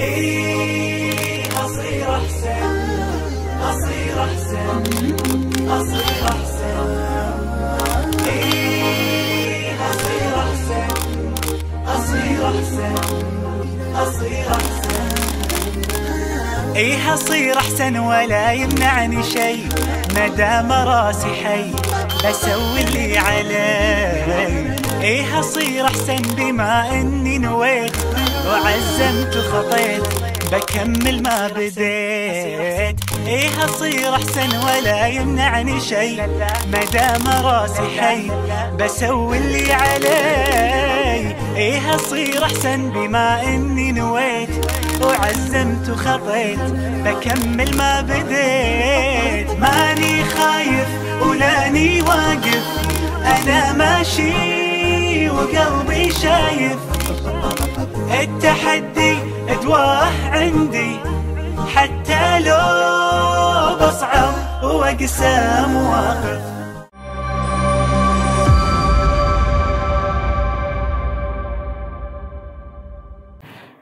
إيه أصير أحسن أصير أحسن أصير أحسن إيه أصير أحسن أصير أحسن أصير أحسن إيه أصير أحسن ولا يمنعني شي ما دام راسي حي بسوي اللي علي إيه أصير أحسن بما إني نويت وعزمت وخطيت بكمل ما بديت ايه اصير احسن ولا يمنعني شي ما دام راسي حي بسوي اللي علي ايه اصير احسن بما اني نويت وعزمت وخطيت بكمل ما بديت ماني خايف ولاني واقف انا ماشي وقلبي شايف التحدي ادواه عندي حتى لو بصعب واقسام واقف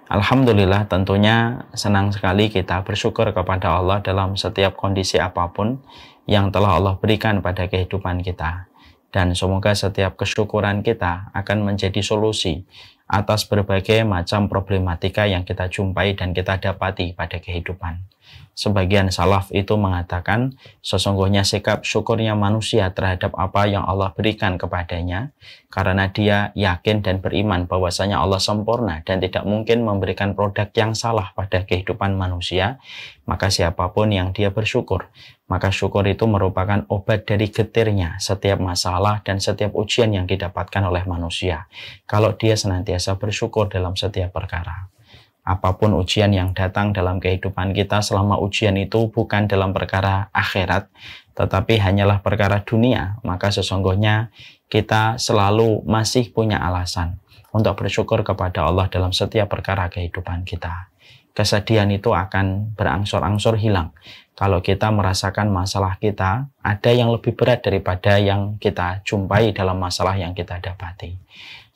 Alhamdulillah tentunya senang sekali kita bersyukur kepada Allah dalam setiap kondisi apapun yang telah Allah berikan pada kehidupan kita dan semoga setiap kesyukuran kita akan menjadi solusi atas berbagai macam problematika yang kita jumpai dan kita dapati pada kehidupan sebagian salaf itu mengatakan sesungguhnya sikap syukurnya manusia terhadap apa yang Allah berikan kepadanya karena dia yakin dan beriman bahwasanya Allah sempurna dan tidak mungkin memberikan produk yang salah pada kehidupan manusia maka siapapun yang dia bersyukur maka syukur itu merupakan obat dari getirnya setiap masalah dan setiap ujian yang didapatkan oleh manusia kalau dia senantiasa bersyukur dalam setiap perkara apapun ujian yang datang dalam kehidupan kita selama ujian itu bukan dalam perkara akhirat tetapi hanyalah perkara dunia maka sesungguhnya kita selalu masih punya alasan untuk bersyukur kepada Allah dalam setiap perkara kehidupan kita kesedihan itu akan berangsur-angsur hilang kalau kita merasakan masalah kita ada yang lebih berat daripada yang kita jumpai dalam masalah yang kita dapati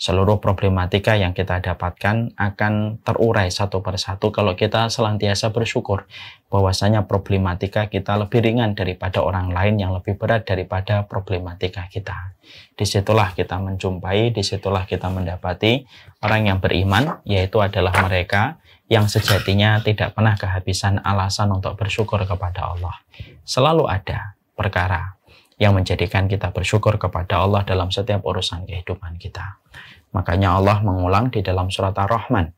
seluruh problematika yang kita dapatkan akan terurai satu persatu kalau kita selantiasa bersyukur bahwasanya problematika kita lebih ringan daripada orang lain yang lebih berat daripada problematika kita. Disitulah kita menjumpai, disitulah kita mendapati orang yang beriman, yaitu adalah mereka yang sejatinya tidak pernah kehabisan alasan untuk bersyukur kepada Allah. Selalu ada perkara yang menjadikan kita bersyukur kepada Allah dalam setiap urusan kehidupan kita. Makanya Allah mengulang di dalam surat Ar-Rahman.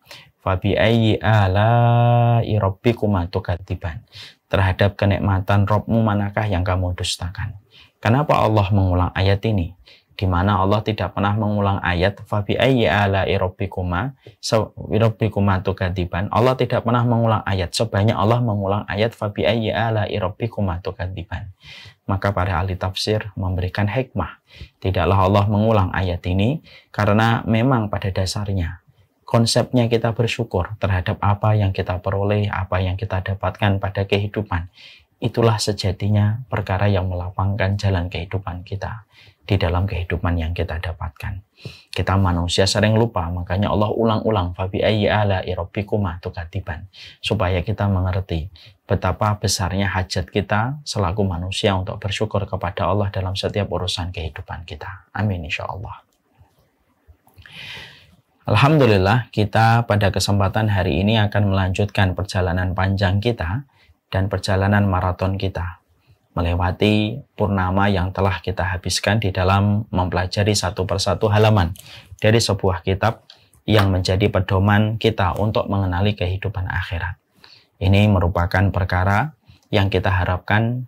Fabi ayyi ala rabbikuma tukatiban. Terhadap kenikmatan Robmu manakah yang kamu dustakan? Kenapa Allah mengulang ayat ini? Di mana Allah tidak pernah mengulang ayat fabi ayyi ala rabbikuma rabbikuma tukatiban. Allah tidak pernah mengulang ayat sebanyak Allah mengulang ayat fabi ayyi ala rabbikuma tukatiban. Maka para ahli tafsir memberikan hikmah. Tidaklah Allah mengulang ayat ini karena memang pada dasarnya konsepnya kita bersyukur terhadap apa yang kita peroleh, apa yang kita dapatkan pada kehidupan. Itulah sejatinya perkara yang melapangkan jalan kehidupan kita di dalam kehidupan yang kita dapatkan. Kita manusia sering lupa, makanya Allah ulang-ulang fabi ayyi ala supaya kita mengerti betapa besarnya hajat kita selaku manusia untuk bersyukur kepada Allah dalam setiap urusan kehidupan kita. Amin insya Allah. Alhamdulillah kita pada kesempatan hari ini akan melanjutkan perjalanan panjang kita dan perjalanan maraton kita melewati purnama yang telah kita habiskan di dalam mempelajari satu persatu halaman dari sebuah kitab yang menjadi pedoman kita untuk mengenali kehidupan akhirat. Ini merupakan perkara yang kita harapkan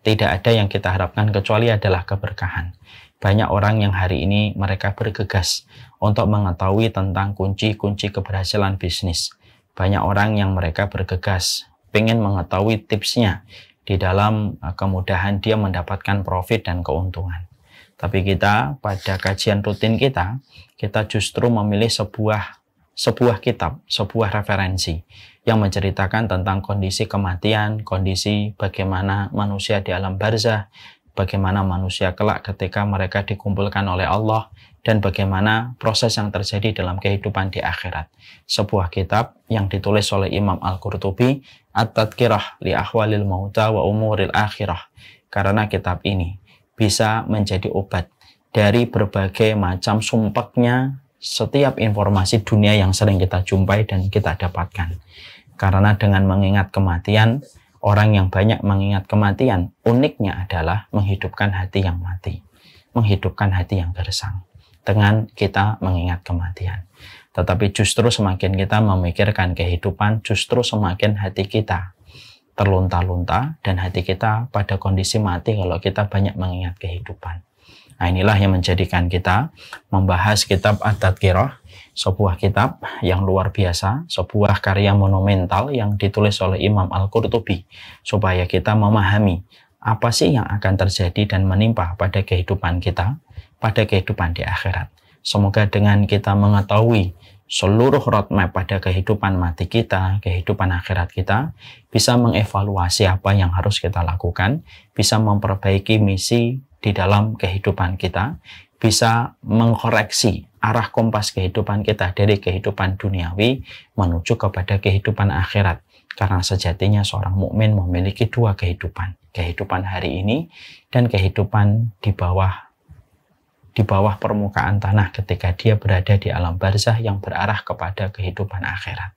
tidak ada yang kita harapkan kecuali adalah keberkahan. Banyak orang yang hari ini mereka bergegas untuk mengetahui tentang kunci-kunci keberhasilan bisnis. Banyak orang yang mereka bergegas ingin mengetahui tipsnya di dalam eh, kemudahan dia mendapatkan profit dan keuntungan. Tapi kita pada kajian rutin kita, kita justru memilih sebuah sebuah kitab, sebuah referensi yang menceritakan tentang kondisi kematian, kondisi bagaimana manusia di alam barzah, bagaimana manusia kelak ketika mereka dikumpulkan oleh Allah, dan bagaimana proses yang terjadi dalam kehidupan di akhirat. Sebuah kitab yang ditulis oleh Imam Al-Qurtubi, At-Tadkirah li Ahwalil Mauta wa Umuril Akhirah. Karena kitab ini bisa menjadi obat dari berbagai macam sumpahnya setiap informasi dunia yang sering kita jumpai dan kita dapatkan. Karena dengan mengingat kematian, orang yang banyak mengingat kematian, uniknya adalah menghidupkan hati yang mati, menghidupkan hati yang gersang dengan kita mengingat kematian. Tetapi justru semakin kita memikirkan kehidupan, justru semakin hati kita terlunta-lunta dan hati kita pada kondisi mati kalau kita banyak mengingat kehidupan. Nah inilah yang menjadikan kita membahas kitab Adat Kiroh, sebuah kitab yang luar biasa, sebuah karya monumental yang ditulis oleh Imam Al-Qurtubi, supaya kita memahami apa sih yang akan terjadi dan menimpa pada kehidupan kita, pada kehidupan di akhirat. Semoga dengan kita mengetahui seluruh roadmap pada kehidupan mati kita, kehidupan akhirat kita, bisa mengevaluasi apa yang harus kita lakukan, bisa memperbaiki misi di dalam kehidupan kita, bisa mengkoreksi arah kompas kehidupan kita dari kehidupan duniawi menuju kepada kehidupan akhirat. Karena sejatinya seorang mukmin memiliki dua kehidupan, kehidupan hari ini dan kehidupan di bawah di bawah permukaan tanah ketika dia berada di alam barzah yang berarah kepada kehidupan akhirat.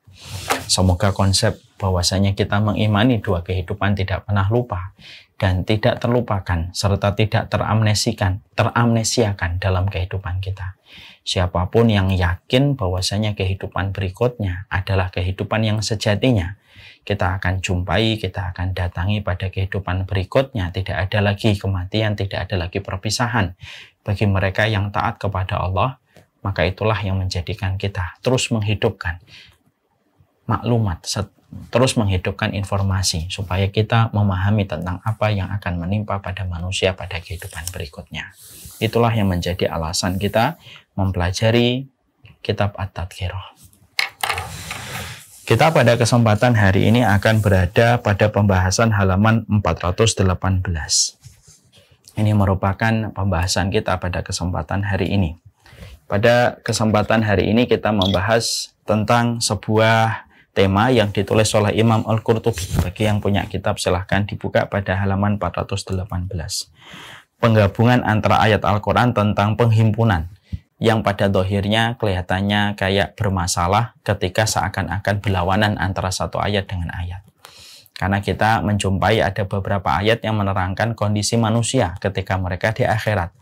Semoga konsep bahwasanya kita mengimani dua kehidupan tidak pernah lupa dan tidak terlupakan serta tidak teramnesikan, teramnesiakan dalam kehidupan kita. Siapapun yang yakin bahwasanya kehidupan berikutnya adalah kehidupan yang sejatinya, kita akan jumpai, kita akan datangi pada kehidupan berikutnya. Tidak ada lagi kematian, tidak ada lagi perpisahan. Bagi mereka yang taat kepada Allah, maka itulah yang menjadikan kita terus menghidupkan maklumat terus menghidupkan informasi supaya kita memahami tentang apa yang akan menimpa pada manusia pada kehidupan berikutnya. Itulah yang menjadi alasan kita mempelajari kitab At-Tadkirah. Kita pada kesempatan hari ini akan berada pada pembahasan halaman 418. Ini merupakan pembahasan kita pada kesempatan hari ini. Pada kesempatan hari ini kita membahas tentang sebuah tema yang ditulis oleh Imam Al-Qurtubi. Bagi yang punya kitab silahkan dibuka pada halaman 418. Penggabungan antara ayat Al-Quran tentang penghimpunan yang pada dohirnya kelihatannya kayak bermasalah ketika seakan-akan berlawanan antara satu ayat dengan ayat. Karena kita menjumpai ada beberapa ayat yang menerangkan kondisi manusia ketika mereka di akhirat.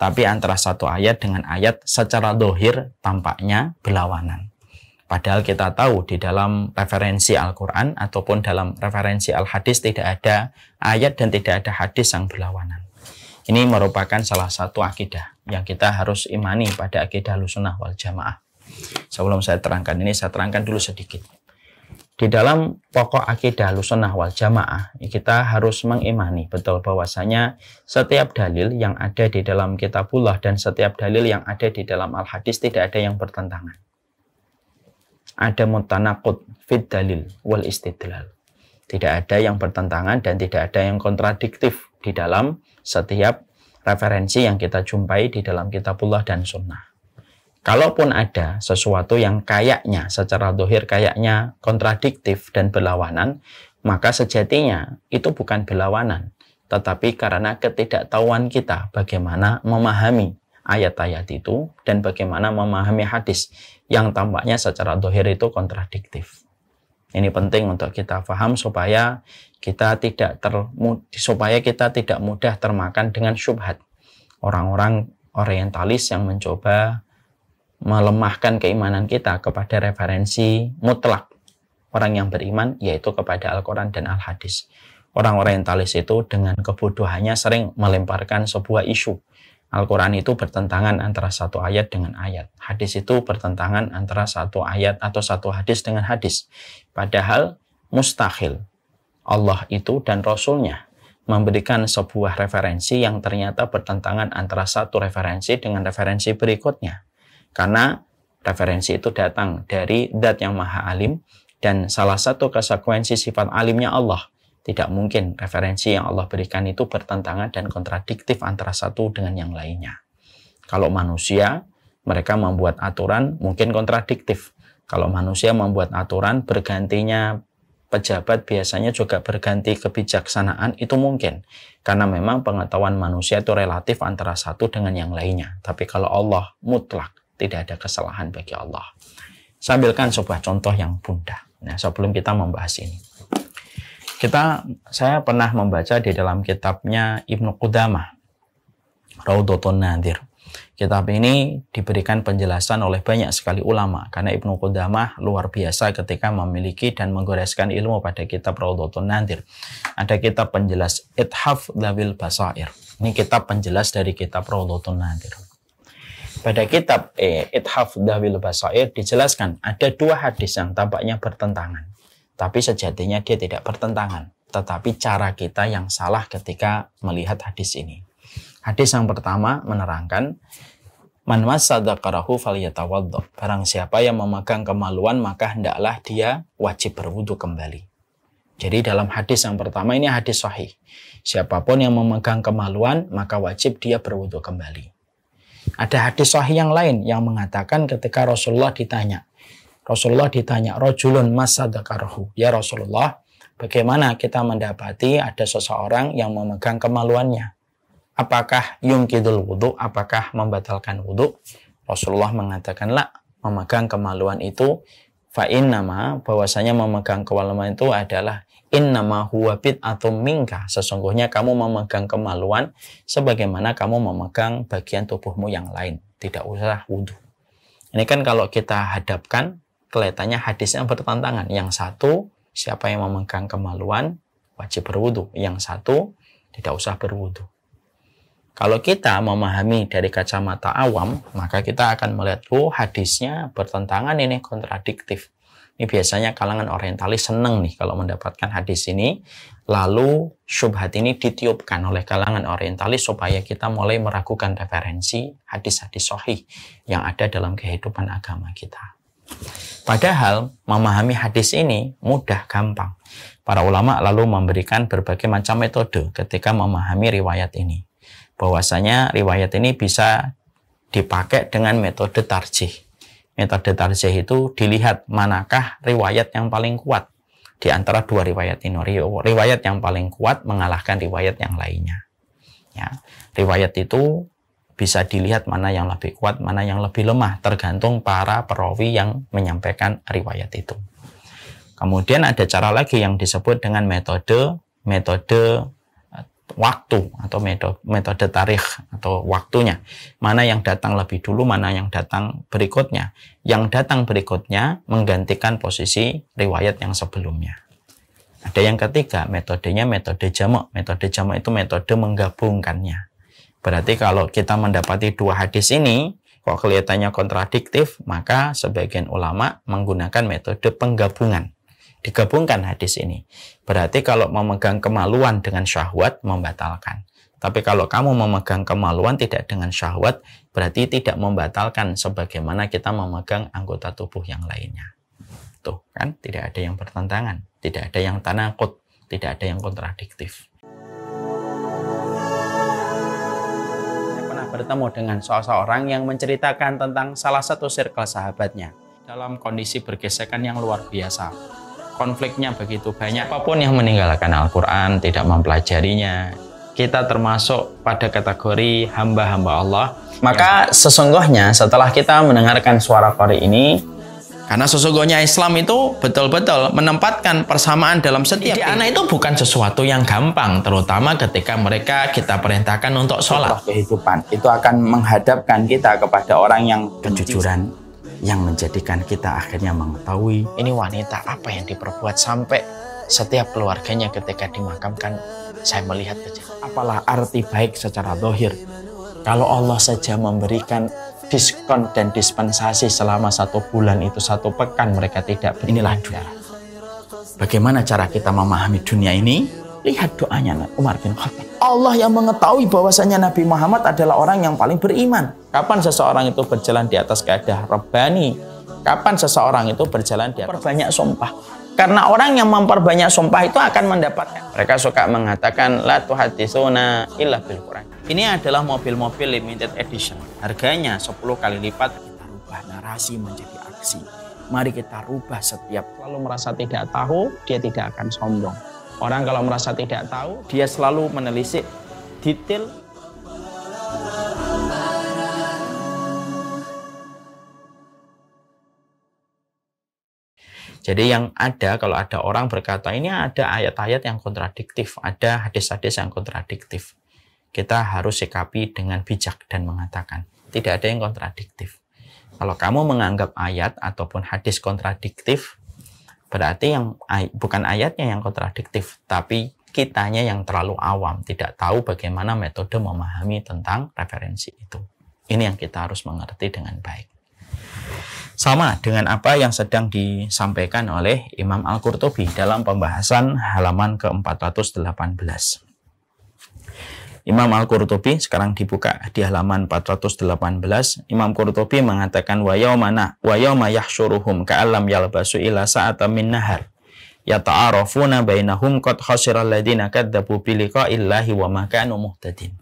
Tapi antara satu ayat dengan ayat secara dohir tampaknya berlawanan. Padahal kita tahu di dalam referensi Al-Quran ataupun dalam referensi Al-Hadis tidak ada ayat dan tidak ada hadis yang berlawanan. Ini merupakan salah satu akidah yang kita harus imani pada akidah lusunah wal jamaah. Sebelum saya terangkan ini, saya terangkan dulu sedikit. Di dalam pokok akidah lusunah wal jamaah, kita harus mengimani betul bahwasanya setiap dalil yang ada di dalam kitabullah dan setiap dalil yang ada di dalam al-hadis tidak ada yang bertentangan ada mutanakut fit dalil wal istidlal. Tidak ada yang bertentangan dan tidak ada yang kontradiktif di dalam setiap referensi yang kita jumpai di dalam kitabullah dan sunnah. Kalaupun ada sesuatu yang kayaknya secara dohir kayaknya kontradiktif dan berlawanan, maka sejatinya itu bukan berlawanan, tetapi karena ketidaktahuan kita bagaimana memahami ayat-ayat itu dan bagaimana memahami hadis yang tampaknya secara dohir itu kontradiktif. Ini penting untuk kita paham supaya kita tidak ter, supaya kita tidak mudah termakan dengan syubhat orang-orang orientalis yang mencoba melemahkan keimanan kita kepada referensi mutlak orang yang beriman yaitu kepada Al-Quran dan Al-Hadis. Orang orientalis itu dengan kebodohannya sering melemparkan sebuah isu Al-Quran itu bertentangan antara satu ayat dengan ayat. Hadis itu bertentangan antara satu ayat atau satu hadis dengan hadis. Padahal mustahil Allah itu dan Rasulnya memberikan sebuah referensi yang ternyata bertentangan antara satu referensi dengan referensi berikutnya. Karena referensi itu datang dari dat yang maha alim dan salah satu konsekuensi sifat alimnya Allah – tidak mungkin referensi yang Allah berikan itu bertentangan dan kontradiktif antara satu dengan yang lainnya. Kalau manusia, mereka membuat aturan mungkin kontradiktif. Kalau manusia membuat aturan bergantinya pejabat biasanya juga berganti kebijaksanaan itu mungkin. Karena memang pengetahuan manusia itu relatif antara satu dengan yang lainnya. Tapi kalau Allah mutlak, tidak ada kesalahan bagi Allah. Saya ambilkan sebuah contoh yang bunda. Nah, sebelum kita membahas ini. Kita saya pernah membaca di dalam kitabnya Ibnu Qudamah Raudhatun Nadir. Kitab ini diberikan penjelasan oleh banyak sekali ulama karena Ibnu Qudamah luar biasa ketika memiliki dan menggoreskan ilmu pada kitab Raudhatun Nadir. Ada kitab penjelas Ithaf Dawil Basair. Ini kitab penjelas dari kitab Raudhatun Nadir. Pada kitab eh, Ithaf Dawil Basair dijelaskan ada dua hadis yang tampaknya bertentangan. Tapi sejatinya dia tidak bertentangan. Tetapi cara kita yang salah ketika melihat hadis ini. Hadis yang pertama menerangkan Man masadakarahu falyatawaddo. Barang siapa yang memegang kemaluan maka hendaklah dia wajib berwudu kembali. Jadi dalam hadis yang pertama ini hadis sahih. Siapapun yang memegang kemaluan maka wajib dia berwudu kembali. Ada hadis sahih yang lain yang mengatakan ketika Rasulullah ditanya, Rasulullah ditanya, Rojulun masadakarhu Ya Rasulullah, bagaimana kita mendapati ada seseorang yang memegang kemaluannya? Apakah yungkidul wudhu? Apakah membatalkan wudhu? Rasulullah mengatakan, La, memegang kemaluan itu fa'in nama bahwasanya memegang kemaluan itu adalah in nama huwabit atau mingka sesungguhnya kamu memegang kemaluan sebagaimana kamu memegang bagian tubuhmu yang lain tidak usah wudhu ini kan kalau kita hadapkan kelihatannya hadisnya bertentangan. Yang satu, siapa yang memegang kemaluan wajib berwudu. Yang satu, tidak usah berwudu. Kalau kita memahami dari kacamata awam, maka kita akan melihat, oh hadisnya bertentangan ini kontradiktif. Ini biasanya kalangan orientalis seneng nih kalau mendapatkan hadis ini. Lalu syubhat ini ditiupkan oleh kalangan orientalis supaya kita mulai meragukan referensi hadis-hadis sohih yang ada dalam kehidupan agama kita. Padahal memahami hadis ini mudah gampang. Para ulama lalu memberikan berbagai macam metode ketika memahami riwayat ini. Bahwasanya riwayat ini bisa dipakai dengan metode tarjih. Metode tarjih itu dilihat manakah riwayat yang paling kuat di antara dua riwayat ini. Riwayat yang paling kuat mengalahkan riwayat yang lainnya. Ya, riwayat itu bisa dilihat mana yang lebih kuat, mana yang lebih lemah, tergantung para perawi yang menyampaikan riwayat itu. Kemudian ada cara lagi yang disebut dengan metode metode eh, waktu atau metode, metode tarikh atau waktunya. Mana yang datang lebih dulu, mana yang datang berikutnya. Yang datang berikutnya menggantikan posisi riwayat yang sebelumnya. Ada yang ketiga, metodenya metode jamak. Metode jamak itu metode menggabungkannya Berarti kalau kita mendapati dua hadis ini, kok kelihatannya kontradiktif, maka sebagian ulama menggunakan metode penggabungan. Digabungkan hadis ini. Berarti kalau memegang kemaluan dengan syahwat, membatalkan. Tapi kalau kamu memegang kemaluan tidak dengan syahwat, berarti tidak membatalkan sebagaimana kita memegang anggota tubuh yang lainnya. Tuh kan, tidak ada yang bertentangan, tidak ada yang tanakut, tidak ada yang kontradiktif. bertemu dengan seseorang yang menceritakan tentang salah satu sirkel sahabatnya dalam kondisi bergesekan yang luar biasa. Konfliknya begitu banyak. Apapun yang meninggalkan Al-Quran, tidak mempelajarinya, kita termasuk pada kategori hamba-hamba Allah. Maka sesungguhnya setelah kita mendengarkan suara kori ini, karena sesungguhnya Islam itu betul-betul menempatkan persamaan dalam setiap Jadi anak itu bukan sesuatu yang gampang, terutama ketika mereka kita perintahkan untuk sholat. Kehidupan itu akan menghadapkan kita kepada orang yang kejujuran yang menjadikan kita akhirnya mengetahui ini wanita apa yang diperbuat sampai setiap keluarganya ketika dimakamkan saya melihat kejahatan Apalah arti baik secara dohir kalau Allah saja memberikan diskon dan dispensasi selama satu bulan itu satu pekan mereka tidak beribadah. Inilah dunia. Bagaimana cara kita memahami dunia ini? Lihat doanya Umar bin Khattab. Allah yang mengetahui bahwasanya Nabi Muhammad adalah orang yang paling beriman. Kapan seseorang itu berjalan di atas keadaan rebani? Kapan seseorang itu berjalan di atas perbanyak sumpah? Karena orang yang memperbanyak sumpah itu akan mendapatkan. Mereka suka mengatakan la tuhadisuna illa bil Quran. Ini adalah mobil-mobil limited edition. Harganya 10 kali lipat. Kita rubah narasi menjadi aksi. Mari kita rubah setiap. Kalau merasa tidak tahu, dia tidak akan sombong. Orang kalau merasa tidak tahu, dia selalu menelisik detail. Jadi yang ada kalau ada orang berkata ini ada ayat-ayat yang kontradiktif, ada hadis-hadis yang kontradiktif kita harus sikapi dengan bijak dan mengatakan tidak ada yang kontradiktif. Kalau kamu menganggap ayat ataupun hadis kontradiktif, berarti yang bukan ayatnya yang kontradiktif, tapi kitanya yang terlalu awam, tidak tahu bagaimana metode memahami tentang referensi itu. Ini yang kita harus mengerti dengan baik. Sama dengan apa yang sedang disampaikan oleh Imam Al-Qurtubi dalam pembahasan halaman ke-418. Imam Al-Qurtubi sekarang dibuka di halaman 418 Imam Qurtubi mengatakan wa yaumana wa yauma yahsyuruhum ka'allam yalbasu ila sa'ata min nahar yata'arafuna bainahum qad khasira ladina kadzabu bi liqa'illahi wa ma kaanu muhtadin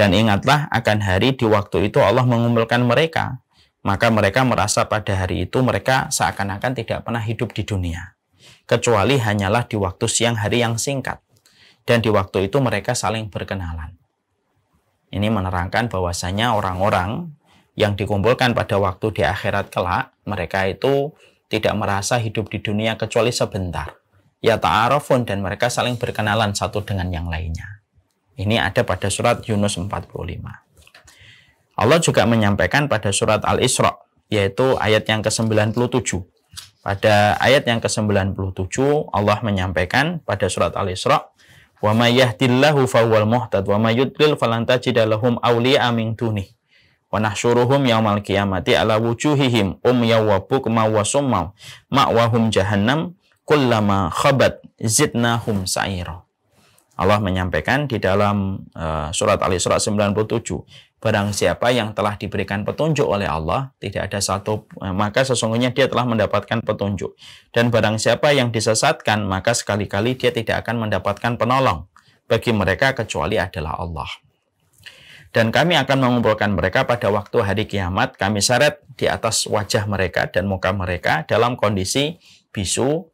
dan ingatlah akan hari di waktu itu Allah mengumpulkan mereka maka mereka merasa pada hari itu mereka seakan-akan tidak pernah hidup di dunia kecuali hanyalah di waktu siang hari yang singkat dan di waktu itu mereka saling berkenalan. Ini menerangkan bahwasanya orang-orang yang dikumpulkan pada waktu di akhirat kelak, mereka itu tidak merasa hidup di dunia kecuali sebentar. Ya ta'arafun dan mereka saling berkenalan satu dengan yang lainnya. Ini ada pada surat Yunus 45. Allah juga menyampaikan pada surat Al-Isra, yaitu ayat yang ke-97. Pada ayat yang ke-97, Allah menyampaikan pada surat Al-Isra, Wa may yahdillahu fahuwal muhtad wa may yudlil falan tajida lahum awliya min dunih. Wa nahsyuruhum yaumal qiyamati ala wujuhihim um wa ma wa ma ma'wahum jahannam kullama khabat zidnahum sa'ira. Allah menyampaikan di dalam e, surat Ali surat 97, barang siapa yang telah diberikan petunjuk oleh Allah, tidak ada satu e, maka sesungguhnya dia telah mendapatkan petunjuk. Dan barang siapa yang disesatkan, maka sekali-kali dia tidak akan mendapatkan penolong bagi mereka kecuali adalah Allah. Dan kami akan mengumpulkan mereka pada waktu hari kiamat, kami seret di atas wajah mereka dan muka mereka dalam kondisi bisu,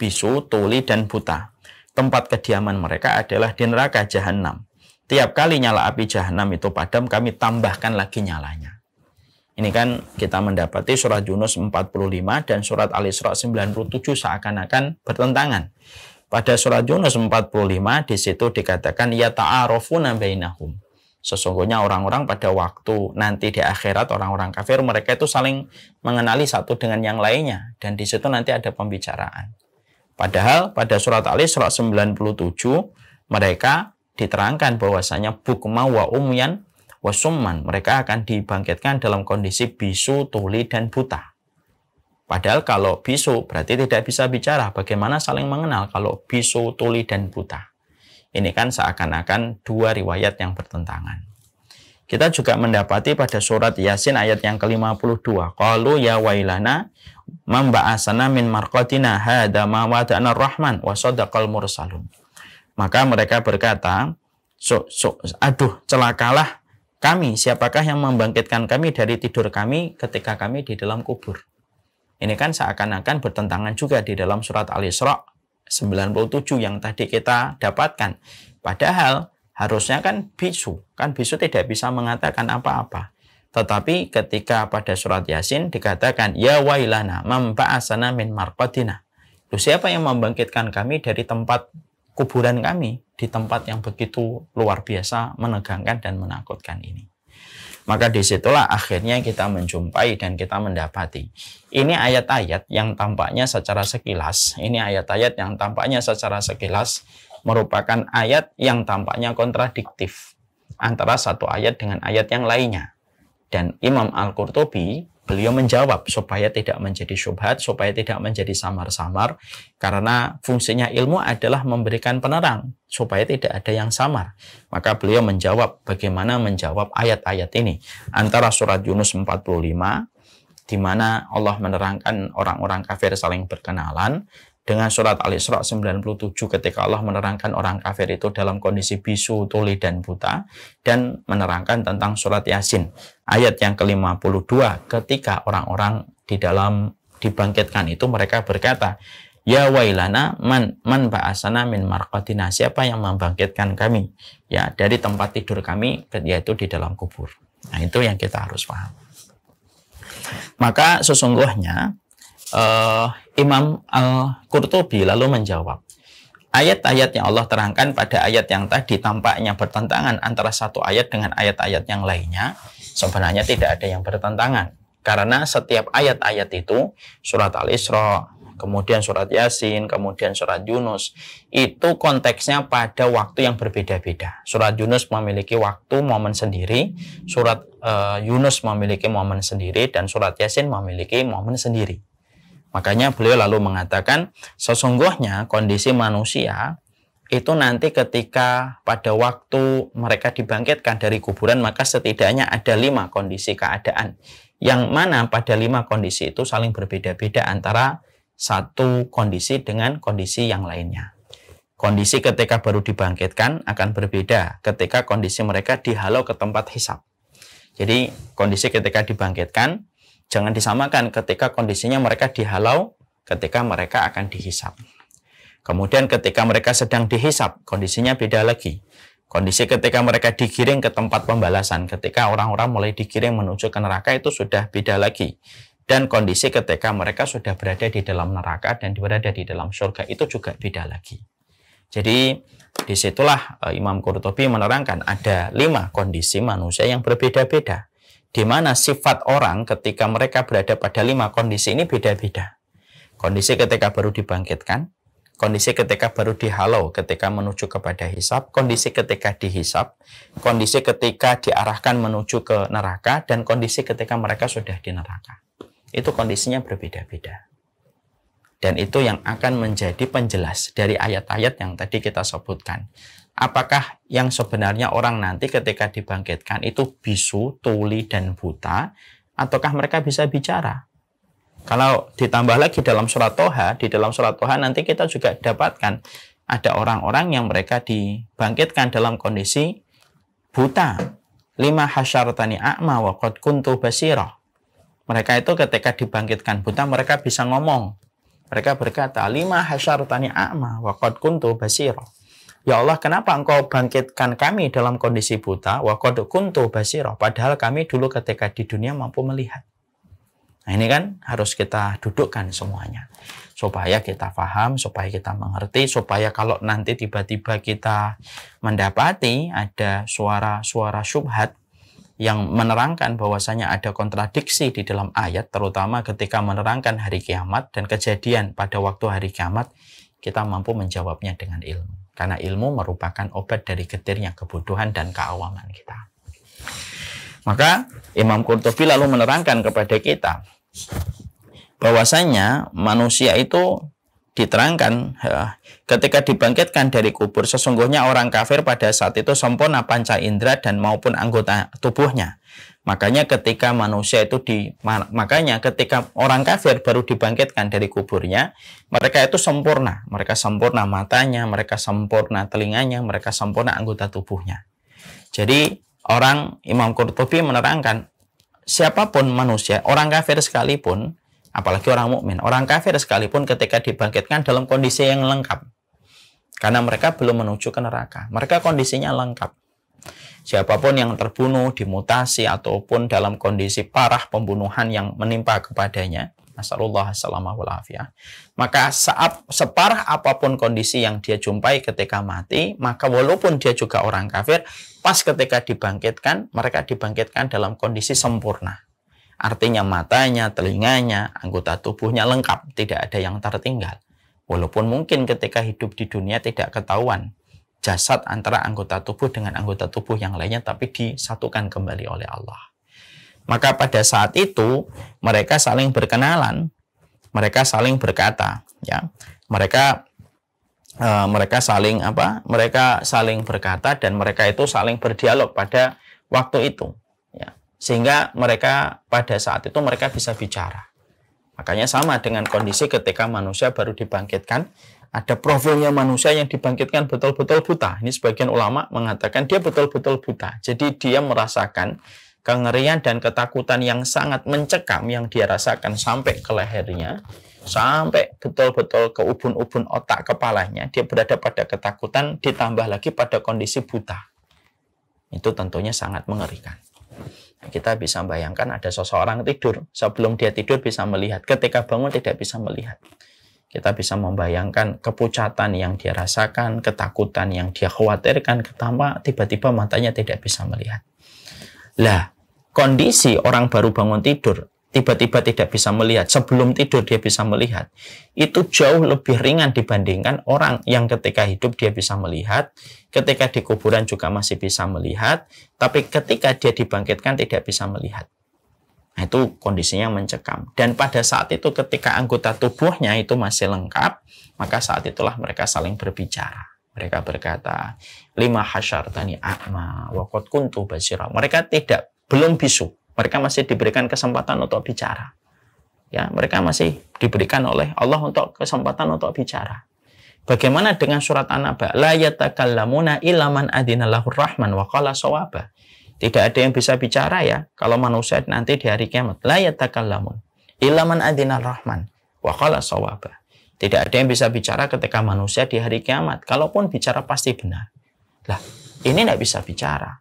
bisu, tuli, dan buta tempat kediaman mereka adalah di neraka jahanam. Tiap kali nyala api jahanam itu padam, kami tambahkan lagi nyalanya. Ini kan kita mendapati surat Yunus 45 dan surat Al-Isra 97 seakan-akan bertentangan. Pada surat Yunus 45 di situ dikatakan ya ta'arofuna bainahum. Sesungguhnya orang-orang pada waktu nanti di akhirat orang-orang kafir mereka itu saling mengenali satu dengan yang lainnya dan di situ nanti ada pembicaraan. Padahal pada surat Ali surat 97 mereka diterangkan bahwasanya bukma wa umyan wa summan mereka akan dibangkitkan dalam kondisi bisu, tuli dan buta. Padahal kalau bisu berarti tidak bisa bicara. Bagaimana saling mengenal kalau bisu, tuli dan buta? Ini kan seakan-akan dua riwayat yang bertentangan. Kita juga mendapati pada surat Yasin ayat yang ke-52. Qalu ya wailana asana min marqatina hada ma wada'na rahman wa sadaqal mursalun. Maka mereka berkata, so, so, aduh celakalah kami, siapakah yang membangkitkan kami dari tidur kami ketika kami di dalam kubur. Ini kan seakan-akan bertentangan juga di dalam surat Al-Isra 97 yang tadi kita dapatkan. Padahal harusnya kan bisu, kan bisu tidak bisa mengatakan apa-apa. Tetapi ketika pada surat Yasin dikatakan, Ya wailana mamba'asana min marqadina. Lu siapa yang membangkitkan kami dari tempat kuburan kami? Di tempat yang begitu luar biasa, menegangkan dan menakutkan ini. Maka disitulah akhirnya kita menjumpai dan kita mendapati. Ini ayat-ayat yang tampaknya secara sekilas, ini ayat-ayat yang tampaknya secara sekilas merupakan ayat yang tampaknya kontradiktif antara satu ayat dengan ayat yang lainnya dan Imam Al-Qurtubi beliau menjawab supaya tidak menjadi syubhat, supaya tidak menjadi samar-samar karena fungsinya ilmu adalah memberikan penerang supaya tidak ada yang samar. Maka beliau menjawab bagaimana menjawab ayat-ayat ini antara surat Yunus 45 di mana Allah menerangkan orang-orang kafir saling berkenalan dengan surat Al-Isra 97 ketika Allah menerangkan orang kafir itu dalam kondisi bisu, tuli, dan buta dan menerangkan tentang surat Yasin ayat yang ke-52 ketika orang-orang di dalam dibangkitkan itu mereka berkata Ya wailana man man ba'asana min marqatina siapa yang membangkitkan kami ya dari tempat tidur kami yaitu di dalam kubur. Nah itu yang kita harus paham. Maka sesungguhnya uh, Imam Al-Qurtubi lalu menjawab, ayat-ayat yang Allah terangkan pada ayat yang tadi tampaknya bertentangan antara satu ayat dengan ayat-ayat yang lainnya, sebenarnya tidak ada yang bertentangan. Karena setiap ayat-ayat itu, surat Al-Isra, kemudian surat Yasin, kemudian surat Yunus, itu konteksnya pada waktu yang berbeda-beda. Surat Yunus memiliki waktu momen sendiri, surat uh, Yunus memiliki momen sendiri, dan surat Yasin memiliki momen sendiri. Makanya beliau lalu mengatakan sesungguhnya kondisi manusia itu nanti ketika pada waktu mereka dibangkitkan dari kuburan maka setidaknya ada lima kondisi keadaan yang mana pada lima kondisi itu saling berbeda-beda antara satu kondisi dengan kondisi yang lainnya. Kondisi ketika baru dibangkitkan akan berbeda ketika kondisi mereka dihalau ke tempat hisap. Jadi kondisi ketika dibangkitkan Jangan disamakan ketika kondisinya mereka dihalau, ketika mereka akan dihisap. Kemudian ketika mereka sedang dihisap, kondisinya beda lagi. Kondisi ketika mereka digiring ke tempat pembalasan, ketika orang-orang mulai digiring menuju ke neraka itu sudah beda lagi. Dan kondisi ketika mereka sudah berada di dalam neraka dan berada di dalam surga itu juga beda lagi. Jadi disitulah eh, Imam Qurtubi menerangkan ada lima kondisi manusia yang berbeda-beda di mana sifat orang ketika mereka berada pada lima kondisi ini beda-beda. Kondisi ketika baru dibangkitkan, kondisi ketika baru dihalau ketika menuju kepada hisap, kondisi ketika dihisap, kondisi ketika diarahkan menuju ke neraka, dan kondisi ketika mereka sudah di neraka. Itu kondisinya berbeda-beda. Dan itu yang akan menjadi penjelas dari ayat-ayat yang tadi kita sebutkan apakah yang sebenarnya orang nanti ketika dibangkitkan itu bisu, tuli, dan buta, ataukah mereka bisa bicara? Kalau ditambah lagi dalam surat Toha, di dalam surat Toha nanti kita juga dapatkan ada orang-orang yang mereka dibangkitkan dalam kondisi buta. Lima hasyartani a'ma wa qad kuntu basiro. Mereka itu ketika dibangkitkan buta, mereka bisa ngomong. Mereka berkata, lima hasyartani a'ma wa qad kuntu basiro. Ya Allah, kenapa engkau bangkitkan kami dalam kondisi buta? Wa kuntu basiroh. Padahal kami dulu ketika di dunia mampu melihat. Nah ini kan harus kita dudukkan semuanya. Supaya kita paham, supaya kita mengerti, supaya kalau nanti tiba-tiba kita mendapati ada suara-suara syubhat yang menerangkan bahwasanya ada kontradiksi di dalam ayat, terutama ketika menerangkan hari kiamat dan kejadian pada waktu hari kiamat, kita mampu menjawabnya dengan ilmu. Karena ilmu merupakan obat dari getirnya kebutuhan dan keawaman kita. Maka Imam Qurtubi lalu menerangkan kepada kita bahwasanya manusia itu diterangkan ya, ketika dibangkitkan dari kubur sesungguhnya orang kafir pada saat itu sempurna panca indera dan maupun anggota tubuhnya Makanya ketika manusia itu di makanya ketika orang kafir baru dibangkitkan dari kuburnya, mereka itu sempurna. Mereka sempurna matanya, mereka sempurna telinganya, mereka sempurna anggota tubuhnya. Jadi orang Imam Qurtubi menerangkan siapapun manusia, orang kafir sekalipun, apalagi orang mukmin, orang kafir sekalipun ketika dibangkitkan dalam kondisi yang lengkap. Karena mereka belum menuju ke neraka. Mereka kondisinya lengkap. Siapapun yang terbunuh, dimutasi, ataupun dalam kondisi parah pembunuhan yang menimpa kepadanya. Nasallallahu alaihi Maka saat separah apapun kondisi yang dia jumpai ketika mati, maka walaupun dia juga orang kafir, pas ketika dibangkitkan, mereka dibangkitkan dalam kondisi sempurna. Artinya matanya, telinganya, anggota tubuhnya lengkap, tidak ada yang tertinggal. Walaupun mungkin ketika hidup di dunia tidak ketahuan jasad antara anggota tubuh dengan anggota tubuh yang lainnya tapi disatukan kembali oleh Allah. Maka pada saat itu mereka saling berkenalan, mereka saling berkata, ya. Mereka e, mereka saling apa? Mereka saling berkata dan mereka itu saling berdialog pada waktu itu, ya. Sehingga mereka pada saat itu mereka bisa bicara. Makanya sama dengan kondisi ketika manusia baru dibangkitkan ada profilnya manusia yang dibangkitkan betul-betul buta. Ini sebagian ulama mengatakan dia betul-betul buta. Jadi dia merasakan kengerian dan ketakutan yang sangat mencekam yang dia rasakan sampai ke lehernya, sampai betul-betul ke ubun-ubun otak kepalanya. Dia berada pada ketakutan ditambah lagi pada kondisi buta. Itu tentunya sangat mengerikan. Kita bisa bayangkan ada seseorang tidur, sebelum dia tidur bisa melihat, ketika bangun tidak bisa melihat. Kita bisa membayangkan kepucatan yang dia rasakan, ketakutan yang dia khawatirkan, ketama tiba-tiba matanya tidak bisa melihat. Lah, kondisi orang baru bangun tidur, tiba-tiba tidak bisa melihat, sebelum tidur dia bisa melihat, itu jauh lebih ringan dibandingkan orang yang ketika hidup dia bisa melihat, ketika di kuburan juga masih bisa melihat, tapi ketika dia dibangkitkan tidak bisa melihat. Nah, itu kondisinya mencekam. Dan pada saat itu ketika anggota tubuhnya itu masih lengkap, maka saat itulah mereka saling berbicara. Mereka berkata, lima tani akma wakot kuntu basira. Mereka tidak, belum bisu. Mereka masih diberikan kesempatan untuk bicara. Ya, mereka masih diberikan oleh Allah untuk kesempatan untuk bicara. Bagaimana dengan surat An-Naba? La ilaman adinallahu rahman wa qala sawaba tidak ada yang bisa bicara ya. Kalau manusia nanti di hari kiamat. La yatakallamun. Ilaman adina rahman. Wa qala sawaba. Tidak ada yang bisa bicara ketika manusia di hari kiamat. Kalaupun bicara pasti benar. Lah, ini tidak bisa bicara.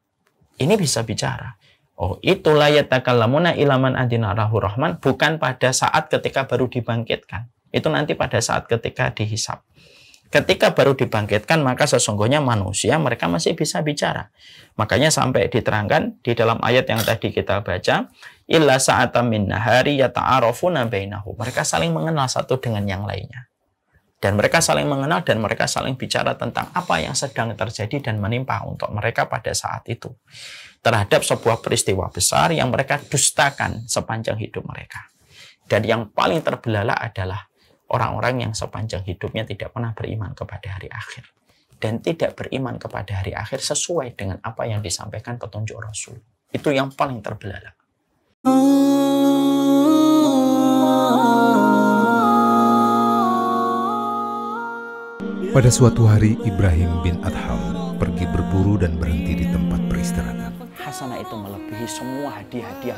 Ini bisa bicara. Oh, itulah yatakalamuna ilaman adina rahman. Bukan pada saat ketika baru dibangkitkan. Itu nanti pada saat ketika dihisap. Ketika baru dibangkitkan, maka sesungguhnya manusia mereka masih bisa bicara. Makanya sampai diterangkan di dalam ayat yang tadi kita baca, illa saatamin nahari yata'arafuna bainahu. Mereka saling mengenal satu dengan yang lainnya. Dan mereka saling mengenal dan mereka saling bicara tentang apa yang sedang terjadi dan menimpa untuk mereka pada saat itu. Terhadap sebuah peristiwa besar yang mereka dustakan sepanjang hidup mereka. Dan yang paling terbelalak adalah orang-orang yang sepanjang hidupnya tidak pernah beriman kepada hari akhir dan tidak beriman kepada hari akhir sesuai dengan apa yang disampaikan petunjuk Rasul. Itu yang paling terbelalak. Pada suatu hari Ibrahim bin Adham pergi berburu dan berhenti di tempat peristirahatan hasanah itu melebihi semua hadiah-hadiah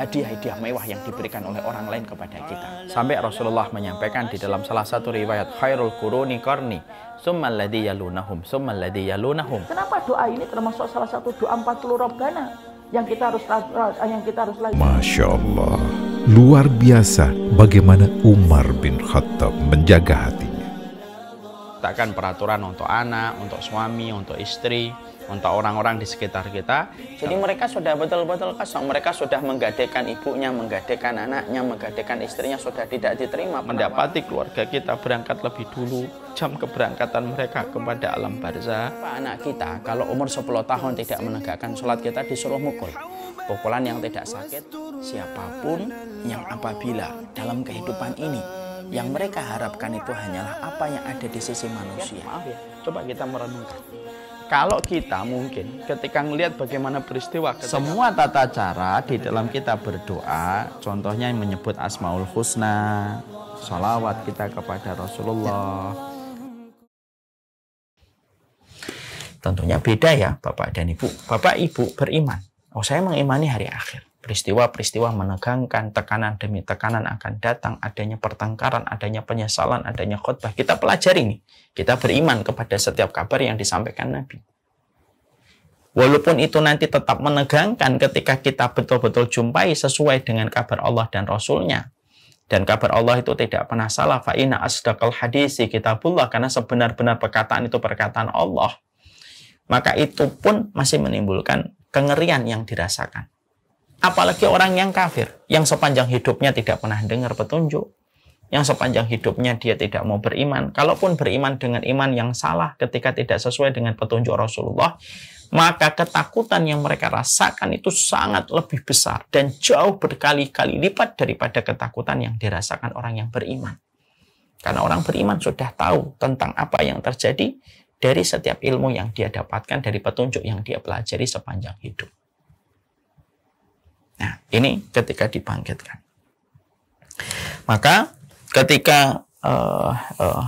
hadiah-hadiah mewah yang diberikan oleh orang lain kepada kita. Sampai Rasulullah menyampaikan di dalam salah satu riwayat khairul quruni qarni summal ladzi yalunahum summal ladzi yalunahum. Kenapa doa ini termasuk salah satu doa 40 robbana yang kita harus yang kita harus lagi? Masya Allah. Luar biasa bagaimana Umar bin Khattab menjaga hati ciptakan peraturan untuk anak, untuk suami, untuk istri, untuk orang-orang di sekitar kita. Jadi mereka sudah betul-betul kosong. Mereka sudah menggadekan ibunya, menggadekan anaknya, menggadekan istrinya sudah tidak diterima. Mendapati keluarga kita berangkat lebih dulu jam keberangkatan mereka kepada alam barzah. Anak kita kalau umur 10 tahun tidak menegakkan sholat kita disuruh mukul. Pukulan yang tidak sakit siapapun yang apabila dalam kehidupan ini yang mereka harapkan itu hanyalah apa yang ada di sisi manusia. Maaf ya, coba kita merenungkan. Kalau kita mungkin ketika melihat bagaimana peristiwa ketika... semua tata cara di dalam kita berdoa, contohnya menyebut Asmaul Husna, salawat kita kepada Rasulullah. Tentunya beda ya Bapak dan Ibu. Bapak Ibu beriman. Oh saya mengimani hari akhir peristiwa-peristiwa menegangkan, tekanan demi tekanan akan datang, adanya pertengkaran, adanya penyesalan, adanya khotbah. Kita pelajari ini, Kita beriman kepada setiap kabar yang disampaikan Nabi. Walaupun itu nanti tetap menegangkan ketika kita betul-betul jumpai sesuai dengan kabar Allah dan Rasulnya. Dan kabar Allah itu tidak pernah salah. Fa'ina asdaqal hadisi kitabullah. Karena sebenar-benar perkataan itu perkataan Allah. Maka itu pun masih menimbulkan kengerian yang dirasakan Apalagi orang yang kafir, yang sepanjang hidupnya tidak pernah dengar petunjuk, yang sepanjang hidupnya dia tidak mau beriman. Kalaupun beriman dengan iman yang salah ketika tidak sesuai dengan petunjuk Rasulullah, maka ketakutan yang mereka rasakan itu sangat lebih besar dan jauh berkali-kali lipat daripada ketakutan yang dirasakan orang yang beriman. Karena orang beriman sudah tahu tentang apa yang terjadi dari setiap ilmu yang dia dapatkan dari petunjuk yang dia pelajari sepanjang hidup. Nah, ini ketika dibangkitkan. Maka ketika uh, uh,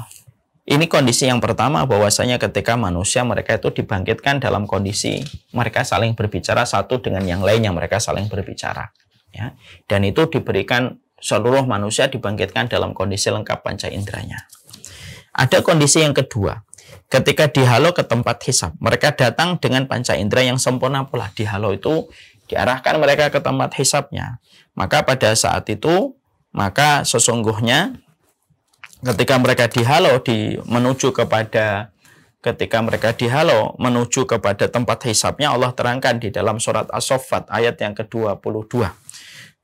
ini kondisi yang pertama bahwasanya ketika manusia mereka itu dibangkitkan dalam kondisi mereka saling berbicara satu dengan yang lainnya mereka saling berbicara ya dan itu diberikan seluruh manusia dibangkitkan dalam kondisi lengkap panca inderanya. Ada kondisi yang kedua ketika dihalo ke tempat hisap mereka datang dengan panca indera yang sempurna pula dihalo itu diarahkan mereka ke tempat hisapnya. Maka pada saat itu, maka sesungguhnya ketika mereka dihalau di menuju kepada ketika mereka dihalau menuju kepada tempat hisapnya Allah terangkan di dalam surat As-Saffat ayat yang ke-22.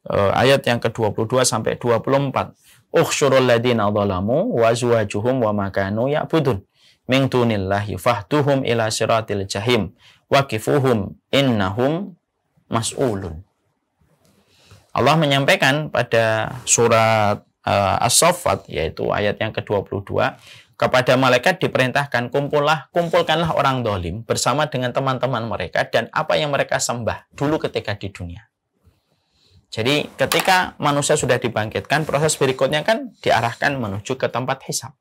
Eh, ayat yang ke-22 sampai 24. Ukhsyurul ladina zalamu wa zuwajuhum wa makanu ya'budun min dunillahi fahduhum ila siratil jahim wa kifuhum innahum mas'ulun. Allah menyampaikan pada surat uh, As-Saffat yaitu ayat yang ke-22 kepada malaikat diperintahkan kumpullah kumpulkanlah orang dolim bersama dengan teman-teman mereka dan apa yang mereka sembah dulu ketika di dunia. Jadi ketika manusia sudah dibangkitkan proses berikutnya kan diarahkan menuju ke tempat hisab.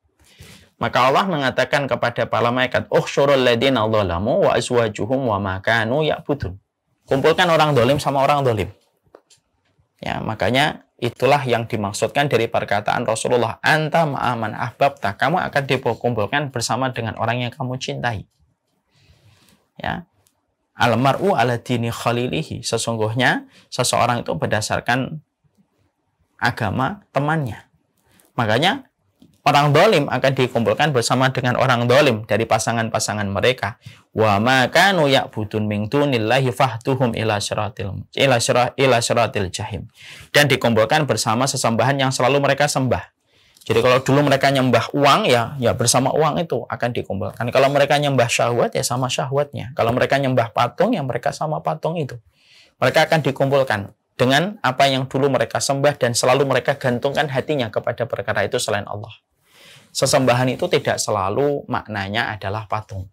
Maka Allah mengatakan kepada para malaikat, "Ukhsyurul ladzina dzalamu wa azwajuhum wa ma kanu ya'budun." Kumpulkan orang dolim sama orang dolim. Ya, makanya itulah yang dimaksudkan dari perkataan Rasulullah. Anta ma'aman ahbabta. Kamu akan dikumpulkan bersama dengan orang yang kamu cintai. Ya, Almaru ala dini khalilihi. Sesungguhnya seseorang itu berdasarkan agama temannya. Makanya orang dolim akan dikumpulkan bersama dengan orang dolim dari pasangan-pasangan mereka. Wa makanu ya'budun min dunillahi fahtuhum ila syiratil ila syirah, jahim. Dan dikumpulkan bersama sesembahan yang selalu mereka sembah. Jadi kalau dulu mereka nyembah uang ya ya bersama uang itu akan dikumpulkan. Kalau mereka nyembah syahwat ya sama syahwatnya. Kalau mereka nyembah patung ya mereka sama patung itu. Mereka akan dikumpulkan dengan apa yang dulu mereka sembah dan selalu mereka gantungkan hatinya kepada perkara itu selain Allah. Sesembahan itu tidak selalu maknanya adalah patung.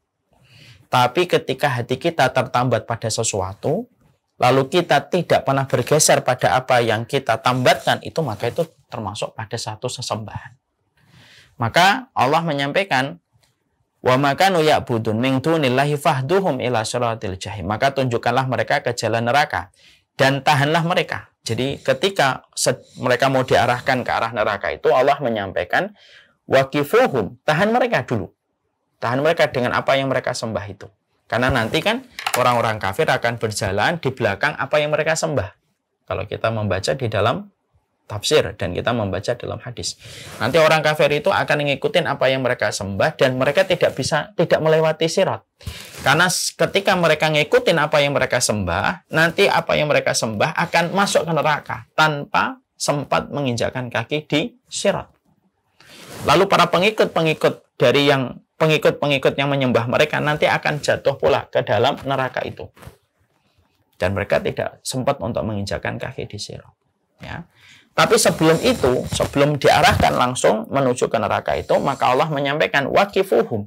Tapi ketika hati kita tertambat pada sesuatu, lalu kita tidak pernah bergeser pada apa yang kita tambatkan, itu maka itu termasuk pada satu sesembahan. Maka Allah menyampaikan, wa makanu ya'budun min dunillahi fahduhum ila siratil jahim. Maka tunjukkanlah mereka ke jalan neraka dan tahanlah mereka. Jadi ketika mereka mau diarahkan ke arah neraka itu Allah menyampaikan wakifuhum tahan mereka dulu tahan mereka dengan apa yang mereka sembah itu karena nanti kan orang-orang kafir akan berjalan di belakang apa yang mereka sembah kalau kita membaca di dalam tafsir dan kita membaca dalam hadis nanti orang kafir itu akan ngikutin apa yang mereka sembah dan mereka tidak bisa tidak melewati sirat karena ketika mereka ngikutin apa yang mereka sembah nanti apa yang mereka sembah akan masuk ke neraka tanpa sempat menginjakkan kaki di sirat Lalu para pengikut-pengikut dari yang pengikut-pengikut yang menyembah mereka nanti akan jatuh pula ke dalam neraka itu. Dan mereka tidak sempat untuk menginjakan kaki di sini. Ya. Tapi sebelum itu, sebelum diarahkan langsung menuju ke neraka itu, maka Allah menyampaikan wakifuhum.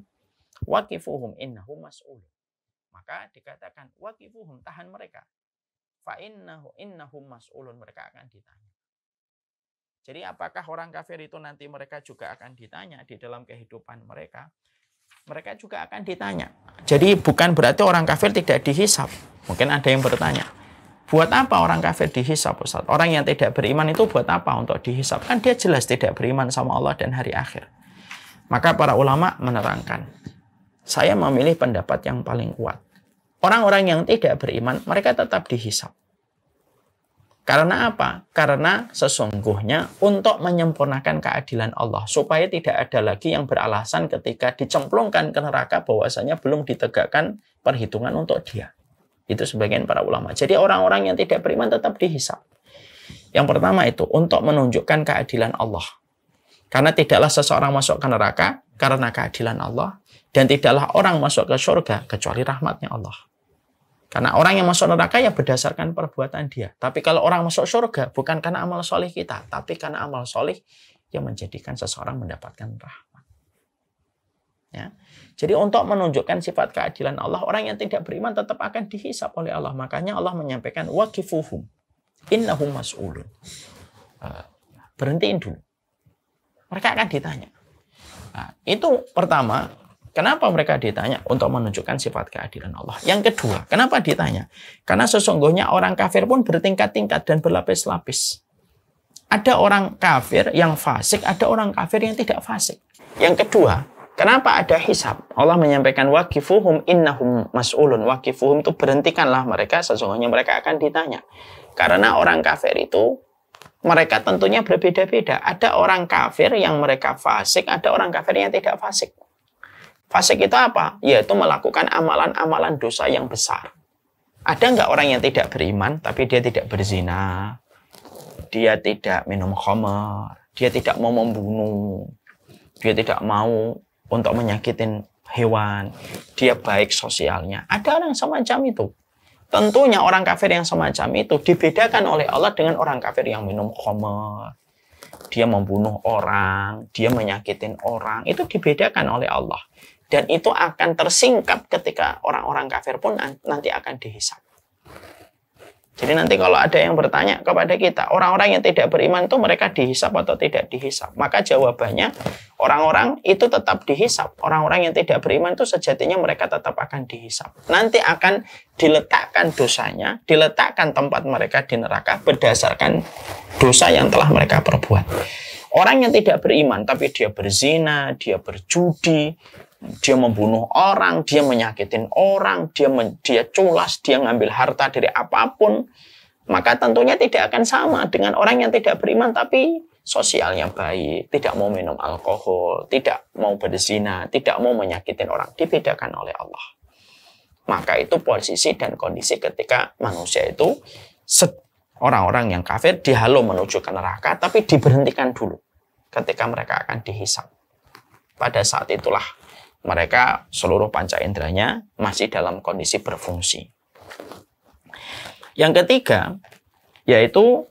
Wakifuhum innahum mas'ul. Maka dikatakan wakifuhum tahan mereka. Fa innahu innahum mas'ulun mereka akan ditahan. Jadi apakah orang kafir itu nanti mereka juga akan ditanya di dalam kehidupan mereka? Mereka juga akan ditanya. Jadi bukan berarti orang kafir tidak dihisap. Mungkin ada yang bertanya, buat apa orang kafir dihisap Ustaz? Orang yang tidak beriman itu buat apa untuk dihisap? Kan dia jelas tidak beriman sama Allah dan hari akhir. Maka para ulama menerangkan, saya memilih pendapat yang paling kuat. Orang-orang yang tidak beriman, mereka tetap dihisap. Karena apa? Karena sesungguhnya untuk menyempurnakan keadilan Allah supaya tidak ada lagi yang beralasan ketika dicemplungkan ke neraka bahwasanya belum ditegakkan perhitungan untuk dia. Itu sebagian para ulama. Jadi orang-orang yang tidak beriman tetap dihisap. Yang pertama itu untuk menunjukkan keadilan Allah. Karena tidaklah seseorang masuk ke neraka karena keadilan Allah dan tidaklah orang masuk ke surga kecuali rahmatnya Allah. Karena orang yang masuk neraka ya berdasarkan perbuatan dia. Tapi kalau orang masuk surga bukan karena amal soleh kita, tapi karena amal soleh yang menjadikan seseorang mendapatkan rahmat. Ya. Jadi untuk menunjukkan sifat keadilan Allah, orang yang tidak beriman tetap akan dihisap oleh Allah. Makanya Allah menyampaikan wakifuhum innahum mas'ulun. Ah, berhentiin dulu. Mereka akan ditanya. Nah, itu pertama Kenapa mereka ditanya? Untuk menunjukkan sifat keadilan Allah. Yang kedua, kenapa ditanya? Karena sesungguhnya orang kafir pun bertingkat-tingkat dan berlapis-lapis. Ada orang kafir yang fasik, ada orang kafir yang tidak fasik. Yang kedua, Kenapa ada hisab? Allah menyampaikan wakifuhum innahum mas'ulun. Wakifuhum itu berhentikanlah mereka, sesungguhnya mereka akan ditanya. Karena orang kafir itu mereka tentunya berbeda-beda. Ada orang kafir yang mereka fasik, ada orang kafir yang tidak fasik. Fase kita apa? Yaitu melakukan amalan-amalan dosa yang besar. Ada nggak orang yang tidak beriman tapi dia tidak berzina, dia tidak minum khamar, dia tidak mau membunuh, dia tidak mau untuk menyakitin hewan, dia baik sosialnya. Ada orang semacam itu. Tentunya orang kafir yang semacam itu dibedakan oleh Allah dengan orang kafir yang minum khamar. Dia membunuh orang, dia menyakitin orang, itu dibedakan oleh Allah. Dan itu akan tersingkap ketika orang-orang kafir pun nanti akan dihisap. Jadi nanti kalau ada yang bertanya kepada kita, orang-orang yang tidak beriman itu mereka dihisap atau tidak dihisap? Maka jawabannya, orang-orang itu tetap dihisap. Orang-orang yang tidak beriman itu sejatinya mereka tetap akan dihisap. Nanti akan diletakkan dosanya, diletakkan tempat mereka di neraka berdasarkan dosa yang telah mereka perbuat. Orang yang tidak beriman tapi dia berzina, dia berjudi, dia membunuh orang, dia menyakitin orang, dia men, dia culas, dia ngambil harta dari apapun, maka tentunya tidak akan sama dengan orang yang tidak beriman tapi sosialnya baik, tidak mau minum alkohol, tidak mau berzina, tidak mau menyakitin orang, dibedakan oleh Allah. Maka itu posisi dan kondisi ketika manusia itu orang-orang yang kafir dihalau menuju ke neraka tapi diberhentikan dulu ketika mereka akan dihisap. Pada saat itulah mereka seluruh panca inderanya masih dalam kondisi berfungsi. Yang ketiga, yaitu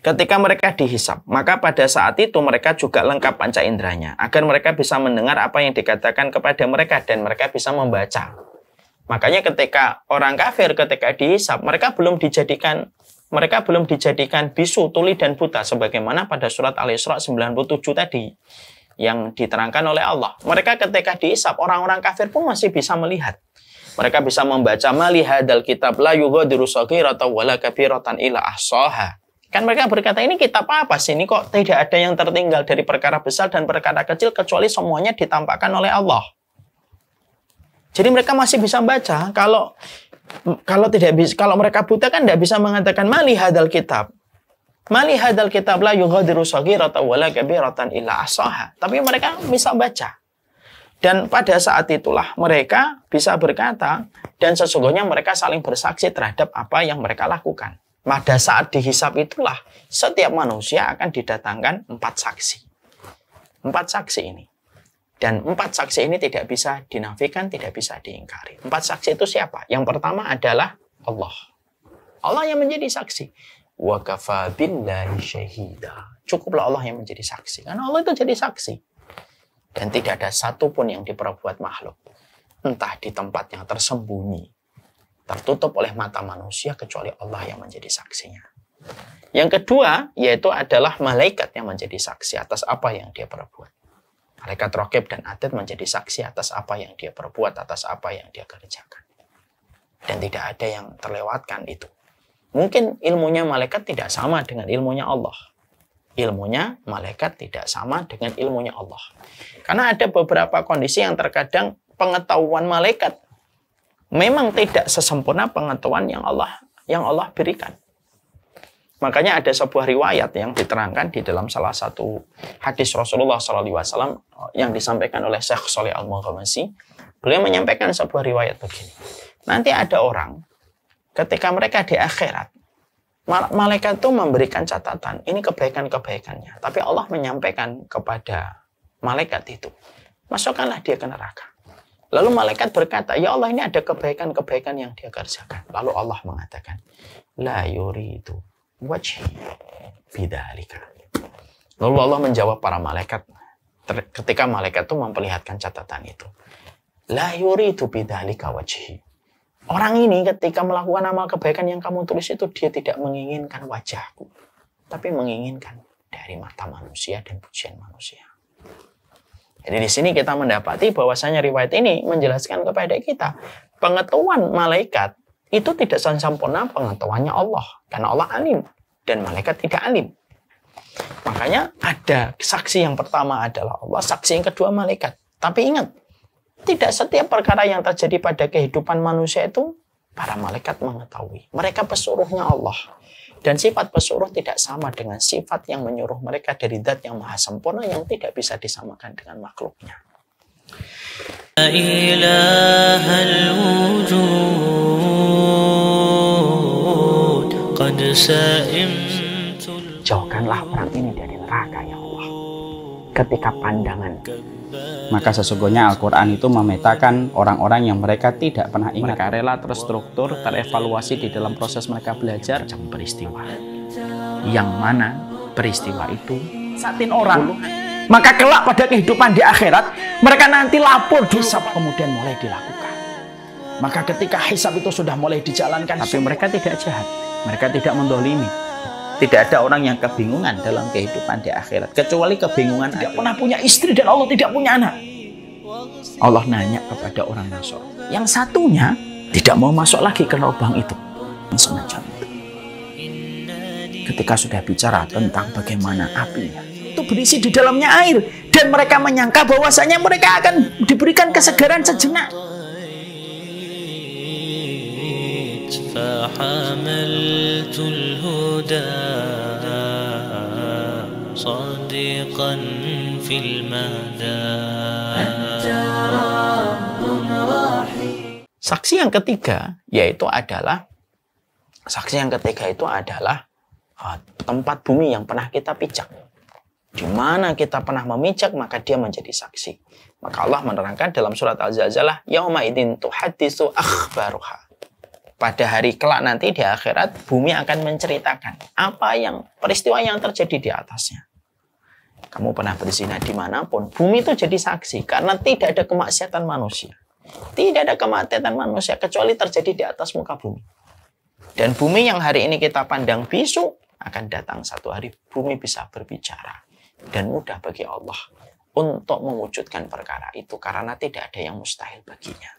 ketika mereka dihisap, maka pada saat itu mereka juga lengkap panca inderanya, agar mereka bisa mendengar apa yang dikatakan kepada mereka dan mereka bisa membaca. Makanya ketika orang kafir ketika dihisap, mereka belum dijadikan mereka belum dijadikan bisu, tuli dan buta sebagaimana pada surat Al-Isra 97 tadi yang diterangkan oleh Allah. Mereka ketika dihisap orang-orang kafir pun masih bisa melihat. Mereka bisa membaca malihadal kitab la dirusoki atau wala kabiratan ila ahsaha. Kan mereka berkata, ini kitab apa sih? Ini kok tidak ada yang tertinggal dari perkara besar dan perkara kecil kecuali semuanya ditampakkan oleh Allah. Jadi mereka masih bisa baca. Kalau kalau tidak bisa, kalau mereka buta kan tidak bisa mengatakan mali kitab. Mali hadal kitab la yugadiru sagirata wala kabiratan illa asaha. Tapi mereka bisa baca. Dan pada saat itulah mereka bisa berkata dan sesungguhnya mereka saling bersaksi terhadap apa yang mereka lakukan. Nah, pada saat dihisap itulah setiap manusia akan didatangkan empat saksi. Empat saksi ini. Dan empat saksi ini tidak bisa dinafikan, tidak bisa diingkari. Empat saksi itu siapa? Yang pertama adalah Allah. Allah yang menjadi saksi. Wa kafabillahi syahida. Cukuplah Allah yang menjadi saksi. Karena Allah itu jadi saksi. Dan tidak ada satupun yang diperbuat makhluk. Entah di tempat yang tersembunyi. Tertutup oleh mata manusia kecuali Allah yang menjadi saksinya. Yang kedua yaitu adalah malaikat yang menjadi saksi atas apa yang dia perbuat. Malaikat rokib dan atid menjadi saksi atas apa yang dia perbuat, atas apa yang dia kerjakan. Dan tidak ada yang terlewatkan itu. Mungkin ilmunya malaikat tidak sama dengan ilmunya Allah. Ilmunya malaikat tidak sama dengan ilmunya Allah. Karena ada beberapa kondisi yang terkadang pengetahuan malaikat memang tidak sesempurna pengetahuan yang Allah yang Allah berikan. Makanya ada sebuah riwayat yang diterangkan di dalam salah satu hadis Rasulullah SAW yang disampaikan oleh Syekh Soleh Al mughamasi Beliau menyampaikan sebuah riwayat begini. Nanti ada orang ketika mereka di akhirat, malaikat itu memberikan catatan, ini kebaikan-kebaikannya. Tapi Allah menyampaikan kepada malaikat itu, masukkanlah dia ke neraka. Lalu malaikat berkata, ya Allah ini ada kebaikan-kebaikan yang dia kerjakan. Lalu Allah mengatakan, la yuridu wajhi bidalika. Lalu Allah menjawab para malaikat, ketika malaikat itu memperlihatkan catatan itu. La yuridu bidalika wajhi Orang ini ketika melakukan amal kebaikan yang kamu tulis itu dia tidak menginginkan wajahku, tapi menginginkan dari mata manusia dan pujian manusia. Jadi di sini kita mendapati bahwasanya riwayat ini menjelaskan kepada kita pengetahuan malaikat itu tidak sempurna pengetahuannya Allah karena Allah alim dan malaikat tidak alim. Makanya ada saksi yang pertama adalah Allah, saksi yang kedua malaikat. Tapi ingat, tidak setiap perkara yang terjadi pada kehidupan manusia itu para malaikat mengetahui. Mereka pesuruhnya Allah. Dan sifat pesuruh tidak sama dengan sifat yang menyuruh mereka dari zat yang maha sempurna yang tidak bisa disamakan dengan makhluknya. Jauhkanlah perang ini dari neraka ya Allah. Ketika pandangan maka sesungguhnya Al-Quran itu memetakan orang-orang yang mereka tidak pernah ingat. Mereka rela terstruktur, terevaluasi di dalam proses mereka belajar. Macam peristiwa. Yang mana peristiwa itu satin orang. Maka kelak pada kehidupan di akhirat, mereka nanti lapor hisap kemudian mulai dilakukan. Maka ketika hisab itu sudah mulai dijalankan. Tapi mereka tidak jahat. Mereka tidak mendolimi tidak ada orang yang kebingungan dalam kehidupan di akhirat kecuali kebingungan tidak pernah punya istri dan Allah tidak punya anak. Allah nanya kepada orang Nasor. Yang satunya tidak mau masuk lagi ke lubang itu. Semacam itu. Ketika sudah bicara tentang bagaimana apinya, itu berisi di dalamnya air dan mereka menyangka bahwasanya mereka akan diberikan kesegaran sejenak. فحملت الهدى صادقا في المدى Saksi yang ketiga yaitu adalah saksi yang ketiga itu adalah ah, tempat bumi yang pernah kita pijak. Di mana kita pernah memijak maka dia menjadi saksi. Maka Allah menerangkan dalam surat Al-Zalzalah, "Yauma idin tuhaddisu akhbaruha." pada hari kelak nanti di akhirat bumi akan menceritakan apa yang peristiwa yang terjadi di atasnya. Kamu pernah berzina dimanapun, bumi itu jadi saksi karena tidak ada kemaksiatan manusia. Tidak ada kemaksiatan manusia kecuali terjadi di atas muka bumi. Dan bumi yang hari ini kita pandang bisu akan datang satu hari bumi bisa berbicara dan mudah bagi Allah untuk mewujudkan perkara itu karena tidak ada yang mustahil baginya.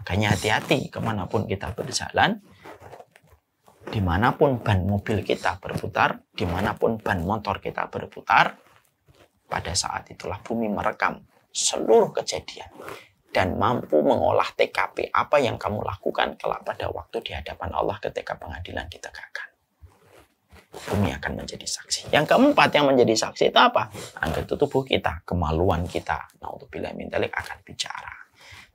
Makanya hati-hati kemanapun kita berjalan, dimanapun ban mobil kita berputar, dimanapun ban motor kita berputar, pada saat itulah bumi merekam seluruh kejadian dan mampu mengolah TKP apa yang kamu lakukan kelak pada waktu di hadapan Allah ketika pengadilan ditegakkan. Bumi akan menjadi saksi. Yang keempat yang menjadi saksi itu apa? Anggota tubuh kita, kemaluan kita. Nah, untuk bila akan bicara.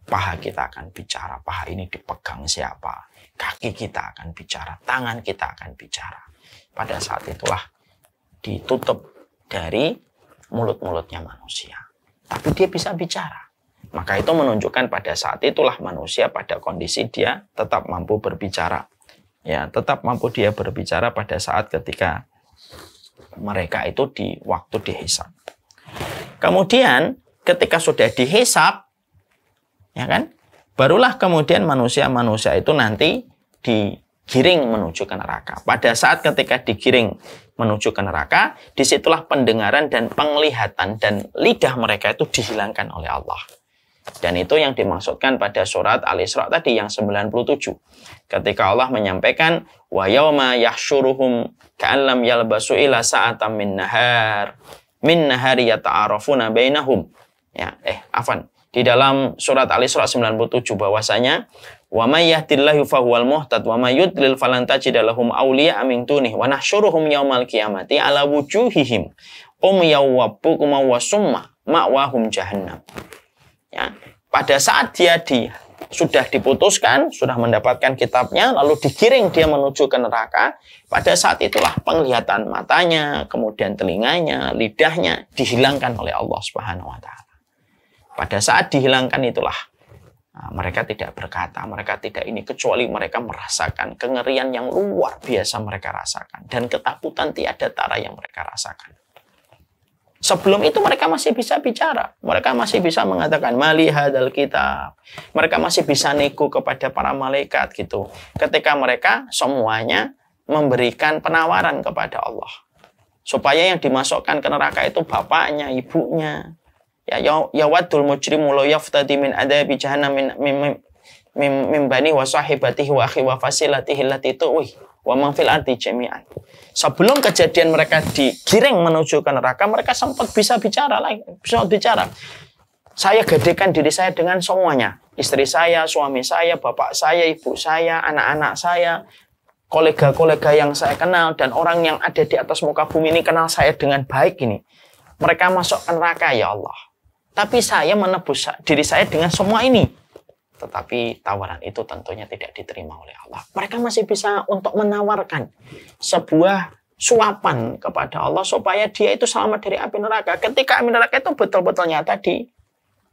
Paha kita akan bicara, paha ini dipegang siapa. Kaki kita akan bicara, tangan kita akan bicara. Pada saat itulah ditutup dari mulut-mulutnya manusia. Tapi dia bisa bicara. Maka itu menunjukkan pada saat itulah manusia pada kondisi dia tetap mampu berbicara. Ya, tetap mampu dia berbicara pada saat ketika mereka itu di waktu dihisap. Kemudian ketika sudah dihisap, Ya kan? Barulah kemudian manusia-manusia itu nanti digiring menuju ke neraka. Pada saat ketika digiring menuju ke neraka, disitulah pendengaran dan penglihatan dan lidah mereka itu dihilangkan oleh Allah. Dan itu yang dimaksudkan pada surat Al-Isra tadi yang 97. Ketika Allah menyampaikan wa yauma yahsyuruhum ka'allam yalbasu ila sa'atan min nahar min nahari yata'arafuna bainahum. Ya, eh afan di dalam surat Al Isra 97 bahwasanya wa may yahdillahu fahuwal muhtad wa may yudlil falan tajid lahum awliya amin tunih wa nahsyuruhum yaumal qiyamati ala wujuhihim um yawabbukum wa summa ma'wahum jahannam ya pada saat dia di sudah diputuskan, sudah mendapatkan kitabnya, lalu digiring dia menuju ke neraka. Pada saat itulah penglihatan matanya, kemudian telinganya, lidahnya dihilangkan oleh Allah Subhanahu wa taala. Pada saat dihilangkan itulah ah, mereka tidak berkata, mereka tidak ini, kecuali mereka merasakan kengerian yang luar biasa mereka rasakan. Dan ketakutan tiada tara yang mereka rasakan. Sebelum itu mereka masih bisa bicara. Mereka masih bisa mengatakan, mali hadal kita, Mereka masih bisa nego kepada para malaikat gitu. Ketika mereka semuanya memberikan penawaran kepada Allah. Supaya yang dimasukkan ke neraka itu bapaknya, ibunya, Ya, ya, ya wadul mujrimu law yaftadi min adabi jahannam min min min, min bani wa sahibatihi wa akhi wa fasilatihi lati tuwi wa man fil ardi jami'an. Sebelum kejadian mereka digiring menuju ke neraka, mereka sempat bisa bicara lagi, bisa bicara. Saya gedekan diri saya dengan semuanya. Istri saya, suami saya, bapak saya, ibu saya, anak-anak saya, kolega-kolega yang saya kenal, dan orang yang ada di atas muka bumi ini kenal saya dengan baik ini. Mereka masuk ke neraka, ya Allah. Tapi saya menebus diri saya dengan semua ini. Tetapi tawaran itu tentunya tidak diterima oleh Allah. Mereka masih bisa untuk menawarkan sebuah suapan kepada Allah supaya dia itu selamat dari api neraka. Ketika api neraka itu betul-betul nyata di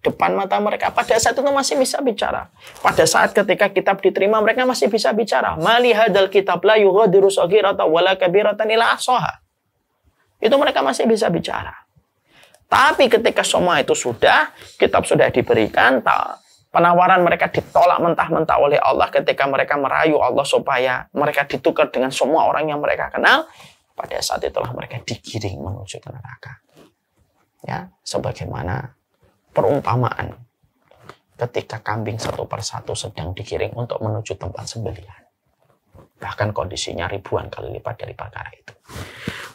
depan mata mereka. Pada saat itu masih bisa bicara. Pada saat ketika kitab diterima, mereka masih bisa bicara. Mali hadal kitab la yughadiru saghirata wala kabiratan ila asoha. Itu mereka masih bisa bicara. Tapi ketika semua itu sudah, kitab sudah diberikan, penawaran mereka ditolak mentah-mentah oleh Allah ketika mereka merayu Allah supaya mereka ditukar dengan semua orang yang mereka kenal, pada saat itulah mereka digiring menuju ke neraka. Ya, sebagaimana perumpamaan ketika kambing satu persatu sedang digiring untuk menuju tempat sembelihan bahkan kondisinya ribuan kali lipat dari perkara itu.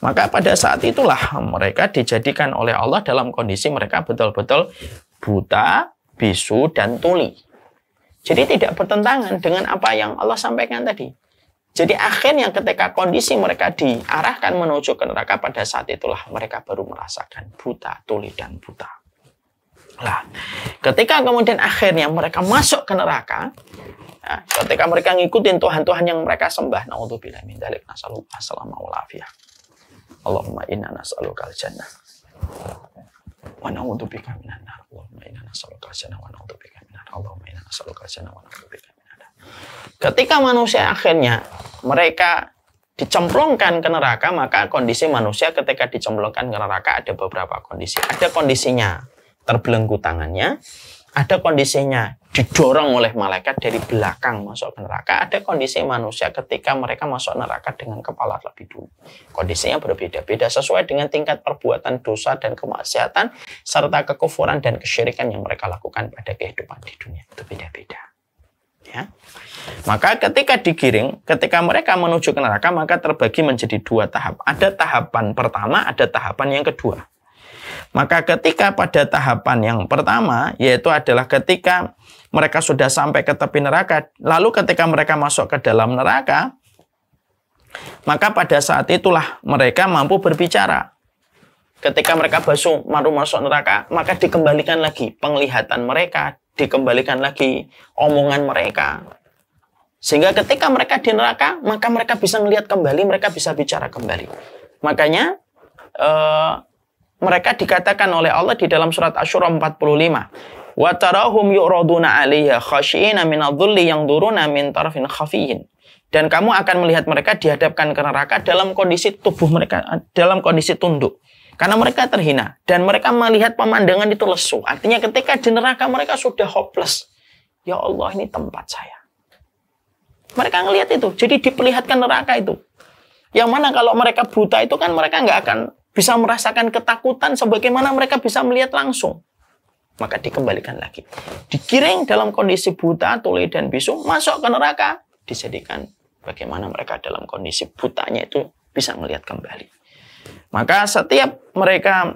Maka pada saat itulah mereka dijadikan oleh Allah dalam kondisi mereka betul-betul buta, bisu, dan tuli. Jadi tidak bertentangan dengan apa yang Allah sampaikan tadi. Jadi akhirnya ketika kondisi mereka diarahkan menuju ke neraka pada saat itulah mereka baru merasakan buta, tuli, dan buta. Lah, ketika kemudian akhirnya mereka masuk ke neraka, Nah, ketika mereka ngikutin Tuhan-Tuhan yang mereka sembah. Na'udzubillah min dalik. Nasalullah salama Allahumma inna nas'aluka al-jannah. Wa na'udzubika minan nar. Allahumma inna nas'aluka al-jannah wa na'udzubika minan nar. Allahumma inna nas'aluka al-jannah wa na'udzubika minan nar. Ketika manusia akhirnya mereka dicemplungkan ke neraka, maka kondisi manusia ketika dicemplungkan ke neraka ada beberapa kondisi. Ada kondisinya terbelenggu tangannya, ada kondisinya didorong oleh malaikat dari belakang masuk ke neraka. Ada kondisi manusia ketika mereka masuk neraka dengan kepala lebih dulu. Kondisinya berbeda-beda sesuai dengan tingkat perbuatan dosa dan kemaksiatan serta kekufuran dan kesyirikan yang mereka lakukan pada kehidupan di dunia. Itu beda-beda. Ya. Maka ketika digiring, ketika mereka menuju ke neraka, maka terbagi menjadi dua tahap. Ada tahapan pertama, ada tahapan yang kedua. Maka ketika pada tahapan yang pertama, yaitu adalah ketika mereka sudah sampai ke tepi neraka. Lalu ketika mereka masuk ke dalam neraka, maka pada saat itulah mereka mampu berbicara. Ketika mereka basuh, baru masuk neraka, maka dikembalikan lagi penglihatan mereka, dikembalikan lagi omongan mereka. Sehingga ketika mereka di neraka, maka mereka bisa melihat kembali, mereka bisa bicara kembali. Makanya uh, mereka dikatakan oleh Allah di dalam surat Asyura 45. Wa tarahum yu'raduna 'alayha khashiina min adh-dhulli yanzuruna min tarfin khafiyyin. Dan kamu akan melihat mereka dihadapkan ke neraka dalam kondisi tubuh mereka dalam kondisi tunduk. Karena mereka terhina dan mereka melihat pemandangan itu lesu. Artinya ketika di neraka mereka sudah hopeless. Ya Allah ini tempat saya. Mereka ngelihat itu. Jadi diperlihatkan neraka itu. Yang mana kalau mereka buta itu kan mereka nggak akan bisa merasakan ketakutan sebagaimana mereka bisa melihat langsung maka dikembalikan lagi. Dikiring dalam kondisi buta, tuli, dan bisu, masuk ke neraka, dijadikan bagaimana mereka dalam kondisi butanya itu bisa melihat kembali. Maka setiap mereka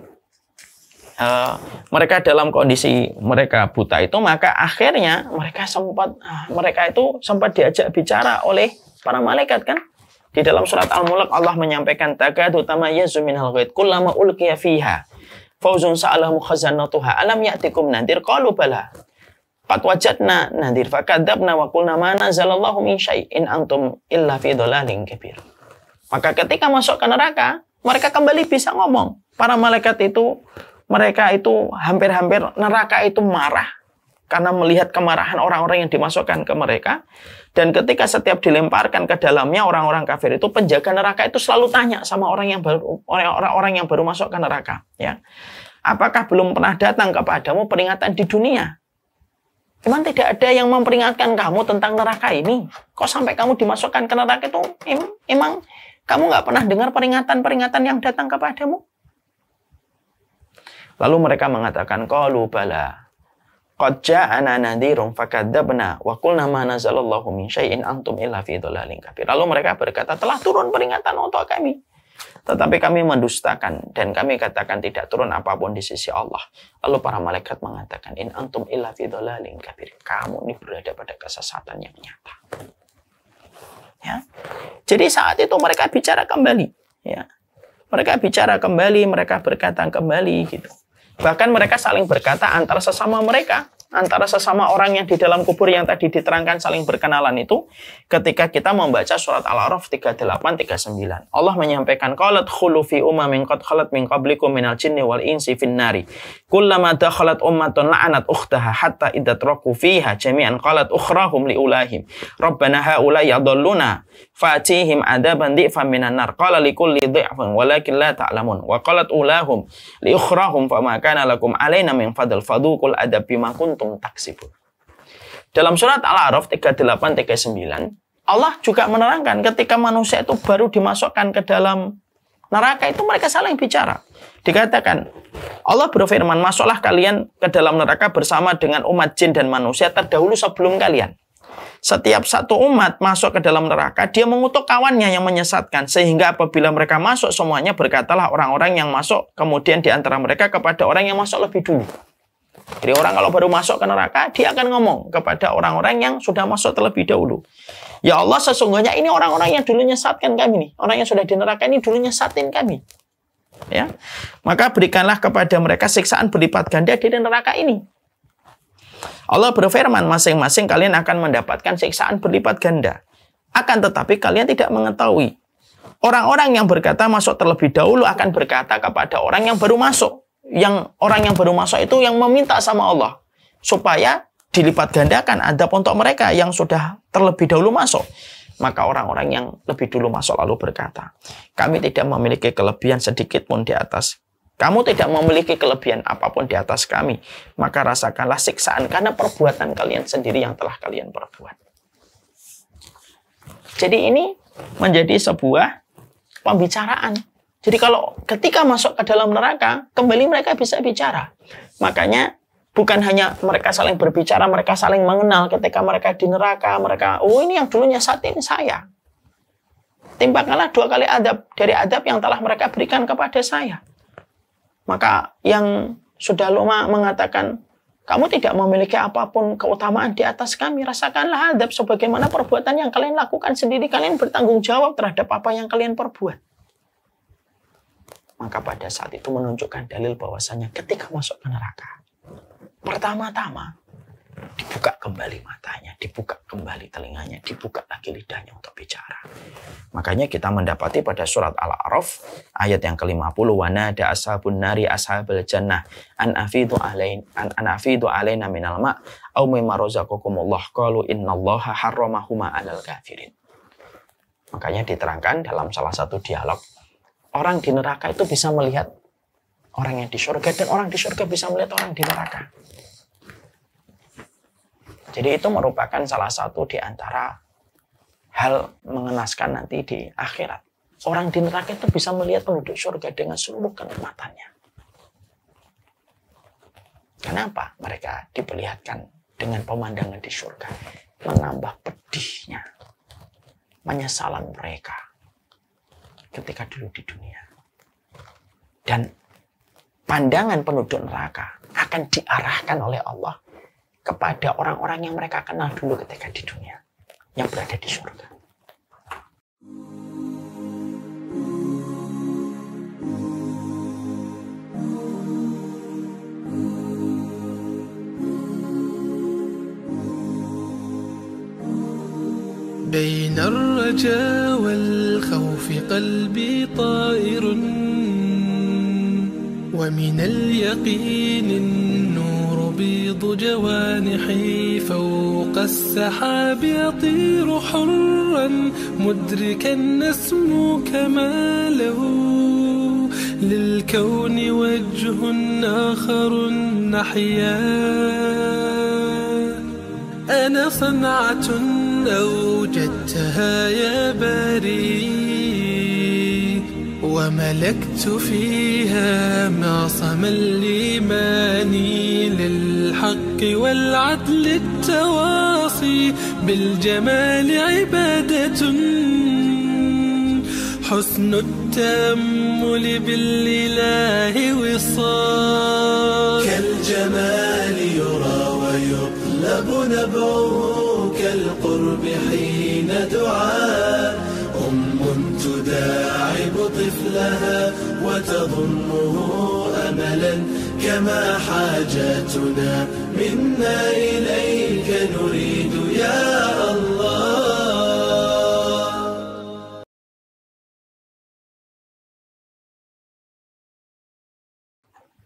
uh, mereka dalam kondisi mereka buta itu, maka akhirnya mereka sempat uh, mereka itu sempat diajak bicara oleh para malaikat kan? Di dalam surat Al-Mulk Allah menyampaikan tagadu tamayyazu minal ghaid kullama ulqiya fiha fauzun sa'alahum khazanatuha alam ya'tikum nadir qalu bala qad wajadna nadir fakadabna wa qulna ma nazalallahu min syai'in antum illa fi dhalalin kabir. Maka ketika masuk ke neraka, mereka kembali bisa ngomong. Para malaikat itu, mereka itu hampir-hampir neraka itu marah karena melihat kemarahan orang-orang yang dimasukkan ke mereka. Dan ketika setiap dilemparkan ke dalamnya orang-orang kafir itu penjaga neraka itu selalu tanya sama orang yang baru orang-orang yang baru masuk ke neraka, ya. Apakah belum pernah datang kepadamu peringatan di dunia? Emang tidak ada yang memperingatkan kamu tentang neraka ini. Kok sampai kamu dimasukkan ke neraka itu emang kamu nggak pernah dengar peringatan-peringatan yang datang kepadamu? Lalu mereka mengatakan, kalau bala, Qad ja'ana nadhirun fakadzabna wa qulna ma nazalallahu min syai'in antum illa fi dhalalin kabir. Lalu mereka berkata, telah turun peringatan untuk kami. Tetapi kami mendustakan dan kami katakan tidak turun apapun di sisi Allah. Lalu para malaikat mengatakan, in antum illa fi dhalalin kabir. Kamu ini berada pada kesesatan yang nyata. Ya. Jadi saat itu mereka bicara kembali, ya. Mereka bicara kembali, mereka berkata kembali gitu. Bahkan mereka saling berkata antara sesama mereka antara sesama orang yang di dalam kubur yang tadi diterangkan saling berkenalan itu ketika kita membaca surat Al-A'raf 38 39. Allah menyampaikan qalat khulu fi umamin qad khalat min qablikum minal jinni wal insi fin nari. Kullama dakhalat ummatun la'anat ukhtaha hatta idza taraku fiha jami'an qalat ukhrahum li ulahim. Rabbana haula yadhalluna fatihim adaban di'fan minan nar. Qala likulli dhi'fan walakin la ta'lamun. Wa qalat ulahum li ukhrahum fama kana lakum alaina min fadl fadukul adab bima kuntum taksibun. Dalam surat Al-A'raf 38-39, Allah juga menerangkan ketika manusia itu baru dimasukkan ke dalam neraka itu mereka saling bicara. Dikatakan, Allah berfirman, masuklah kalian ke dalam neraka bersama dengan umat jin dan manusia terdahulu sebelum kalian. Setiap satu umat masuk ke dalam neraka, dia mengutuk kawannya yang menyesatkan. Sehingga apabila mereka masuk semuanya, berkatalah orang-orang yang masuk, kemudian di antara mereka kepada orang yang masuk lebih dulu. Jadi orang kalau baru masuk ke neraka, dia akan ngomong kepada orang-orang yang sudah masuk terlebih dahulu. Ya Allah, sesungguhnya ini orang-orang yang dulunya nyesatkan kami nih. Orang yang sudah di neraka ini dulunya nyesatin kami. Ya. Maka berikanlah kepada mereka siksaan berlipat ganda di neraka ini. Allah berfirman, masing-masing kalian akan mendapatkan siksaan berlipat ganda. Akan tetapi kalian tidak mengetahui. Orang-orang yang berkata masuk terlebih dahulu akan berkata kepada orang yang baru masuk yang orang yang baru masuk itu yang meminta sama Allah supaya dilipat gandakan ada untuk mereka yang sudah terlebih dahulu masuk. Maka orang-orang yang lebih dulu masuk lalu berkata, kami tidak memiliki kelebihan sedikit pun di atas. Kamu tidak memiliki kelebihan apapun di atas kami. Maka rasakanlah siksaan karena perbuatan kalian sendiri yang telah kalian perbuat. Jadi ini menjadi sebuah pembicaraan jadi kalau ketika masuk ke dalam neraka, kembali mereka bisa bicara. Makanya bukan hanya mereka saling berbicara, mereka saling mengenal ketika mereka di neraka, mereka, oh ini yang dulunya satin saya. Timpakanlah dua kali adab dari adab yang telah mereka berikan kepada saya. Maka yang sudah lama mengatakan, kamu tidak memiliki apapun keutamaan di atas kami. Rasakanlah adab sebagaimana perbuatan yang kalian lakukan sendiri. Kalian bertanggung jawab terhadap apa yang kalian perbuat. Maka pada saat itu menunjukkan dalil bahwasanya ketika masuk ke neraka, pertama-tama dibuka kembali matanya, dibuka kembali telinganya, dibuka lagi lidahnya untuk bicara. Makanya kita mendapati pada surat Al-A'raf ayat yang ke-50 wana da ashabun nari ashabul jannah an afidu alain an, anafidu alaina minal ma au mimma razaqakumullah qalu innallaha harramahuma alal kafirin. Makanya diterangkan dalam salah satu dialog orang di neraka itu bisa melihat orang yang di surga dan orang di surga bisa melihat orang di neraka. Jadi itu merupakan salah satu di antara hal mengenaskan nanti di akhirat. Orang di neraka itu bisa melihat penduduk surga dengan seluruh kenikmatannya. Kenapa mereka diperlihatkan dengan pemandangan di surga? Menambah pedihnya, menyesalan mereka ketika dulu di dunia. Dan pandangan penduduk neraka akan diarahkan oleh Allah kepada orang-orang yang mereka kenal dulu ketika di dunia, yang berada di surga. بين الرجاء والخوف في قلبي طائر ومن اليقين النور بيض جوانحي فوق السحاب يطير حرا مدركا نسمو كماله للكون وجه آخر نحيا أنا صنعة أوجدتها يا باري وملكت فيها معصم الإيمان للحق والعدل التواصي بالجمال عبادة حسن التأمل بالإله وصال كالجمال يرى ويطلب نبعه كالقرب حين دعاه تداعب طفلها وتظنه أملا كما حاجاتنا منا إليك نريد يا الله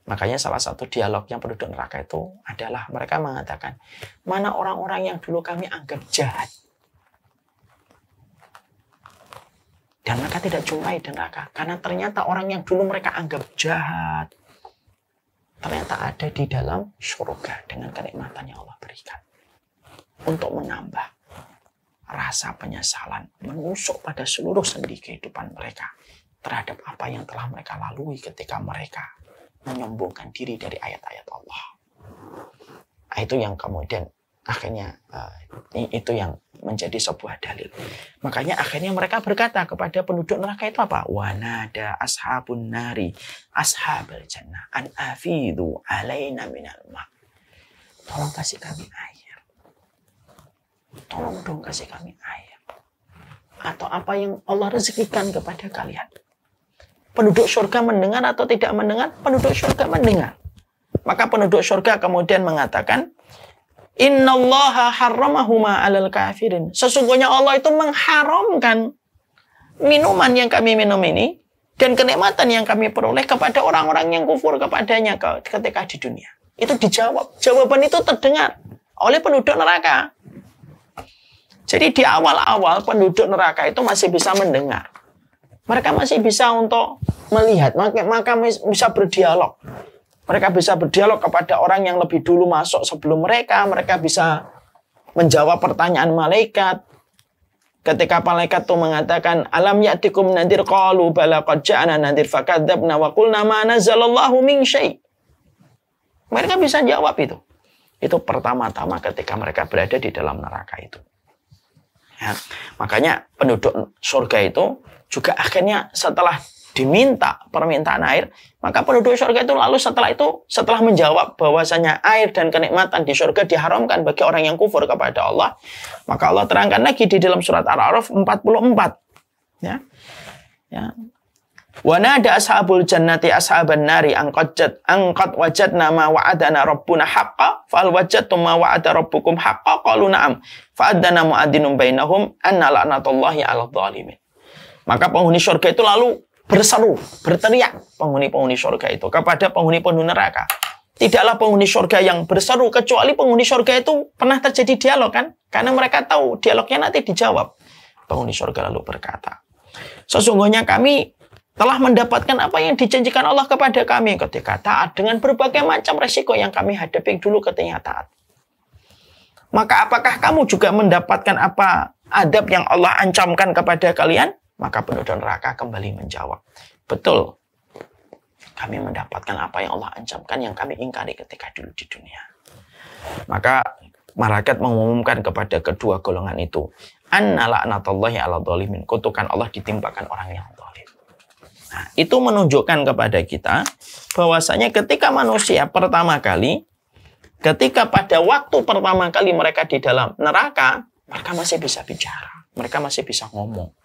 Makanya salah satu dialog yang penduduk neraka itu adalah mereka mengatakan, mana orang-orang yang dulu kami anggap jahat, Dan mereka tidak jumpai neraka. Karena ternyata orang yang dulu mereka anggap jahat, ternyata ada di dalam surga dengan kenikmatan yang Allah berikan. Untuk menambah rasa penyesalan menusuk pada seluruh sendi kehidupan mereka terhadap apa yang telah mereka lalui ketika mereka menyombongkan diri dari ayat-ayat Allah. Nah, itu yang kemudian akhirnya uh, itu yang menjadi sebuah dalil. Makanya akhirnya mereka berkata kepada penduduk neraka itu apa? Wanada ashabun nari ashabul jannah an afidu alaina minal ma. Tolong kasih kami air. Tolong dong kasih kami air. Atau apa yang Allah rezekikan kepada kalian. Penduduk surga mendengar atau tidak mendengar? Penduduk surga mendengar. Maka penduduk surga kemudian mengatakan, Innallaha harramahuma alal kafirin. Sesungguhnya Allah itu mengharamkan minuman yang kami minum ini dan kenikmatan yang kami peroleh kepada orang-orang yang kufur kepadanya ketika di dunia. Itu dijawab. Jawaban itu terdengar oleh penduduk neraka. Jadi di awal-awal penduduk neraka itu masih bisa mendengar. Mereka masih bisa untuk melihat, maka, maka bisa berdialog. Mereka bisa berdialog kepada orang yang lebih dulu masuk sebelum mereka. Mereka bisa menjawab pertanyaan malaikat. Ketika malaikat itu mengatakan, Alam ya'tikum nadir qalu bala ja'ana nadir fakadzabna wa qulna ma nazalallahu min syai. Mereka bisa jawab itu. Itu pertama-tama ketika mereka berada di dalam neraka itu. Ya, makanya penduduk surga itu juga akhirnya setelah diminta permintaan air, maka penduduk surga itu lalu setelah itu, setelah menjawab bahwasanya air dan kenikmatan di surga diharamkan bagi orang yang kufur kepada Allah, maka Allah terangkan lagi di dalam surat Ar-A'raf 44. Ya. Ya. Wanada ashabul jannati ashaban nari wajat angkat wajat nama wa'adana rabbuna haqqa fal wajadtum ma wa'ada rabbukum haqqa qalu na'am fa'adana mu'adinum bainahum anna la'natullahi ala zalimin. Maka penghuni surga itu lalu berseru, berteriak penghuni-penghuni surga itu kepada penghuni-penghuni neraka. Tidaklah penghuni surga yang berseru kecuali penghuni surga itu pernah terjadi dialog kan? Karena mereka tahu dialognya nanti dijawab. Penghuni surga lalu berkata, "Sesungguhnya kami telah mendapatkan apa yang dijanjikan Allah kepada kami ketika taat dengan berbagai macam resiko yang kami hadapi dulu ketika taat. Maka apakah kamu juga mendapatkan apa adab yang Allah ancamkan kepada kalian? Maka penduduk neraka kembali menjawab, betul, kami mendapatkan apa yang Allah ancamkan yang kami ingkari ketika dulu di dunia. Maka masyarakat mengumumkan kepada kedua golongan itu, an la'natullahi ala dhalimin, kutukan Allah ditimpakan orang yang dholim. Nah, itu menunjukkan kepada kita bahwasanya ketika manusia pertama kali ketika pada waktu pertama kali mereka di dalam neraka, mereka masih bisa bicara, mereka masih bisa ngomong.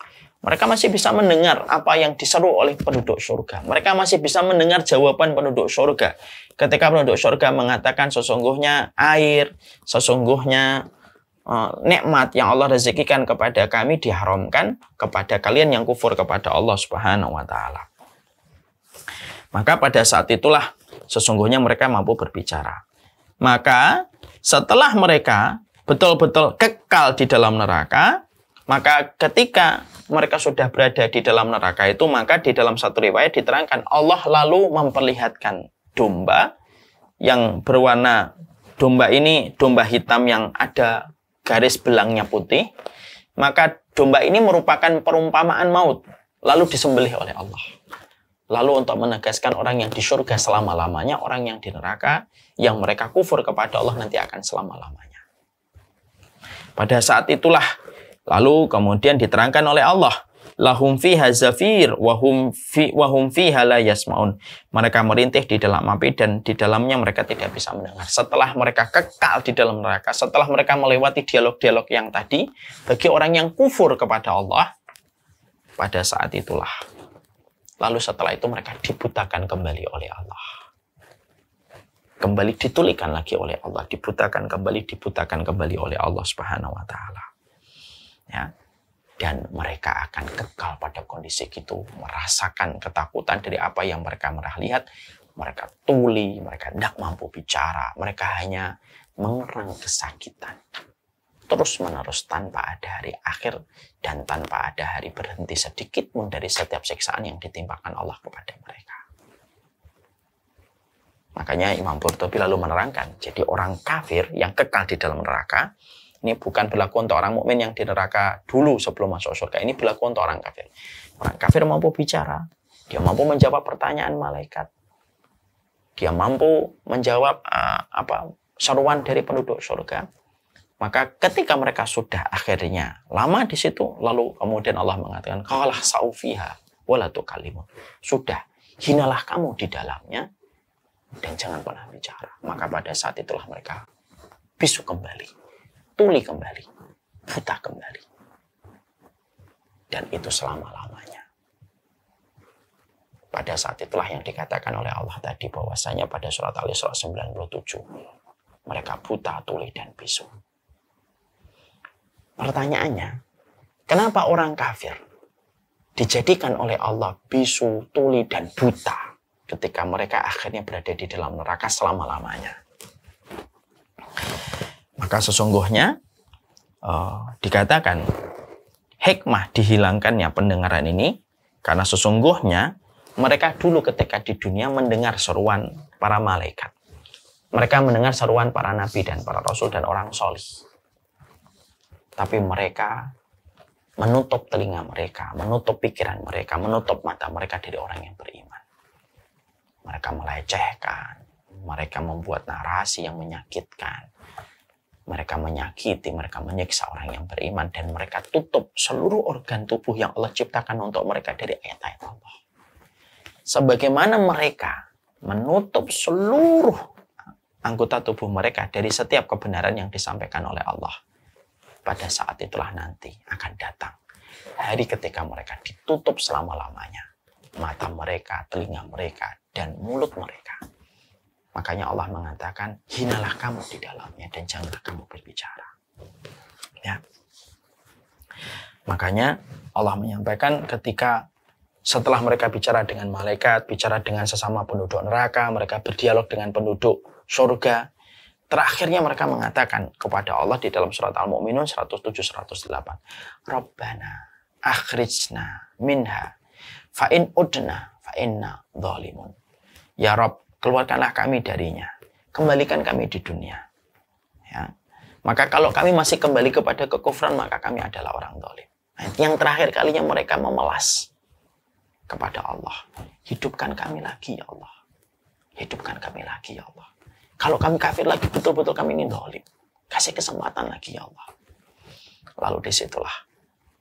Mereka masih bisa mendengar apa yang diseru oleh penduduk surga. Mereka masih bisa mendengar jawaban penduduk surga. Ketika penduduk surga mengatakan sesungguhnya air, sesungguhnya e, nikmat yang Allah rezekikan kepada kami diharamkan kepada kalian yang kufur kepada Allah Subhanahu wa taala. Maka pada saat itulah sesungguhnya mereka mampu berbicara. Maka setelah mereka betul-betul kekal di dalam neraka, maka ketika mereka sudah berada di dalam neraka itu, maka di dalam satu riwayat diterangkan Allah lalu memperlihatkan domba yang berwarna domba ini domba hitam yang ada garis belangnya putih. Maka domba ini merupakan perumpamaan maut lalu disembelih oleh Allah. Lalu untuk menegaskan orang yang di surga selama-lamanya, orang yang di neraka, yang mereka kufur kepada Allah nanti akan selama-lamanya. Pada saat itulah Lalu kemudian diterangkan oleh Allah, lahum fiha zafir wahum fi la yasmaun. Mereka merintih di dalam api dan di dalamnya mereka tidak bisa mendengar. Setelah mereka kekal di dalam neraka, setelah mereka melewati dialog-dialog yang tadi, bagi orang yang kufur kepada Allah, pada saat itulah. Lalu setelah itu mereka dibutakan kembali oleh Allah. Kembali ditulikan lagi oleh Allah, dibutakan kembali, dibutakan kembali oleh Allah Subhanahu wa taala ya dan mereka akan kekal pada kondisi itu, merasakan ketakutan dari apa yang mereka merah lihat mereka tuli mereka tidak mampu bicara mereka hanya mengerang kesakitan terus menerus tanpa ada hari akhir dan tanpa ada hari berhenti sedikit pun dari setiap siksaan yang ditimpakan Allah kepada mereka makanya Imam Qurtubi lalu menerangkan jadi orang kafir yang kekal di dalam neraka ini bukan berlaku untuk orang mukmin yang di neraka dulu sebelum masuk surga. Ini berlaku untuk orang kafir. Orang kafir mampu bicara, dia mampu menjawab pertanyaan malaikat. Dia mampu menjawab uh, apa seruan dari penduduk surga. Maka ketika mereka sudah akhirnya lama di situ, lalu kemudian Allah mengatakan, "Kalah saufiha wala kalimun." Sudah, hinalah kamu di dalamnya dan jangan pernah bicara. Maka pada saat itulah mereka bisu kembali tuli kembali, buta kembali. Dan itu selama-lamanya. Pada saat itulah yang dikatakan oleh Allah tadi bahwasanya pada surat Al-Isra 97 mereka buta, tuli dan bisu. Pertanyaannya, kenapa orang kafir dijadikan oleh Allah bisu, tuli dan buta ketika mereka akhirnya berada di dalam neraka selama-lamanya? Maka sesungguhnya uh, dikatakan hikmah dihilangkannya pendengaran ini karena sesungguhnya mereka dulu ketika di dunia mendengar seruan para malaikat. Mereka mendengar seruan para nabi dan para rasul dan orang solih. Tapi mereka menutup telinga mereka, menutup pikiran mereka, menutup mata mereka dari orang yang beriman. Mereka melecehkan, mereka membuat narasi yang menyakitkan, mereka menyakiti, mereka menyiksa orang yang beriman dan mereka tutup seluruh organ tubuh yang Allah ciptakan untuk mereka dari ayat-ayat Allah. Sebagaimana mereka menutup seluruh anggota tubuh mereka dari setiap kebenaran yang disampaikan oleh Allah. Pada saat itulah nanti akan datang hari ketika mereka ditutup selama-lamanya. Mata mereka, telinga mereka, dan mulut mereka Makanya Allah mengatakan, hinalah kamu di dalamnya dan janganlah kamu berbicara. Ya. Makanya Allah menyampaikan ketika setelah mereka bicara dengan malaikat, bicara dengan sesama penduduk neraka, mereka berdialog dengan penduduk surga. Terakhirnya mereka mengatakan kepada Allah di dalam surat Al-Mu'minun 107-108. Rabbana akhrijna minha fa'in udna fa'inna zalimun. Ya Rabb, keluarkanlah kami darinya. Kembalikan kami di dunia. Ya. Maka kalau kami masih kembali kepada kekufran, maka kami adalah orang dolim. Nah, yang terakhir kalinya mereka memelas kepada Allah. Hidupkan kami lagi ya Allah. Hidupkan kami lagi ya Allah. Kalau kami kafir lagi, betul-betul kami ini dolim. Kasih kesempatan lagi ya Allah. Lalu disitulah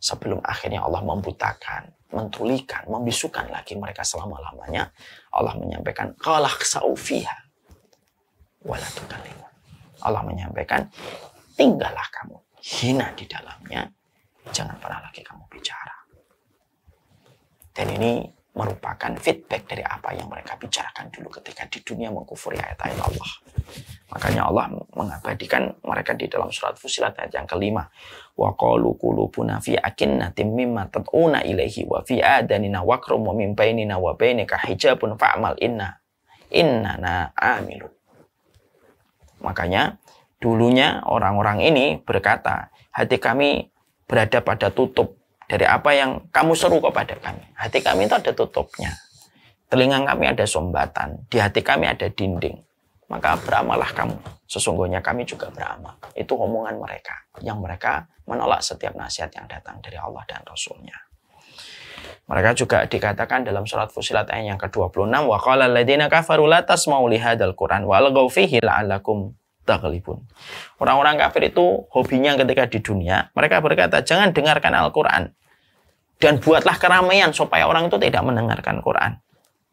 sebelum akhirnya Allah membutakan, mentulikan, membisukan lagi mereka selama-lamanya. Allah menyampaikan kalak saufiha wala Allah menyampaikan tinggallah kamu hina di dalamnya jangan pernah lagi kamu bicara. Dan ini merupakan feedback dari apa yang mereka bicarakan dulu ketika di dunia mengkufuri ayat-ayat Allah. Makanya Allah mengabadikan mereka di dalam surat Fusilat ayat yang kelima. Wa qalu qulubuna fi akinnatin mimma tad'una ilaihi wa fi adanina waqrum wa min bainina wa bainika hijabun fa'mal inna innana amilu. Makanya dulunya orang-orang ini berkata, hati kami berada pada tutup dari apa yang kamu seru kepada kami. Hati kami itu ada tutupnya. Telinga kami ada sombatan. Di hati kami ada dinding. Maka beramalah kamu. Sesungguhnya kami juga beramal. Itu omongan mereka. Yang mereka menolak setiap nasihat yang datang dari Allah dan Rasulnya. Mereka juga dikatakan dalam surat Fusilat ayat yang ke-26 wa qala alladziina kafaru la tasma'u li qur'an wa alghaw fihi tak kalipun. Orang-orang kafir itu hobinya ketika di dunia, mereka berkata, jangan dengarkan Al-Quran. Dan buatlah keramaian supaya orang itu tidak mendengarkan Quran.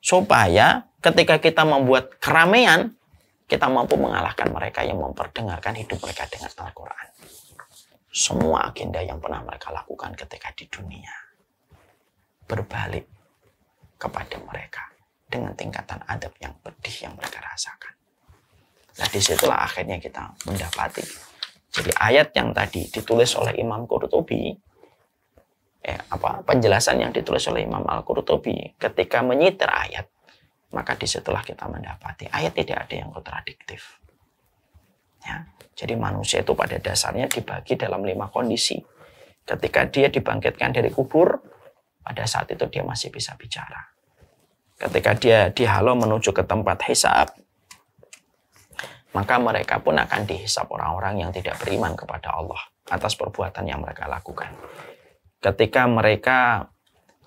Supaya ketika kita membuat keramaian, kita mampu mengalahkan mereka yang memperdengarkan hidup mereka dengan Al-Quran. Semua agenda yang pernah mereka lakukan ketika di dunia. Berbalik kepada mereka dengan tingkatan adab yang pedih yang mereka rasakan. Nah disitulah akhirnya kita mendapati. Jadi ayat yang tadi ditulis oleh Imam Qurtubi, eh, apa penjelasan yang ditulis oleh Imam Al Qurtubi ketika menyitir ayat, maka disitulah kita mendapati ayat tidak ada yang kontradiktif. Ya, jadi manusia itu pada dasarnya dibagi dalam lima kondisi. Ketika dia dibangkitkan dari kubur, pada saat itu dia masih bisa bicara. Ketika dia dihalau menuju ke tempat hisab, maka mereka pun akan dihisap orang-orang yang tidak beriman kepada Allah atas perbuatan yang mereka lakukan. Ketika mereka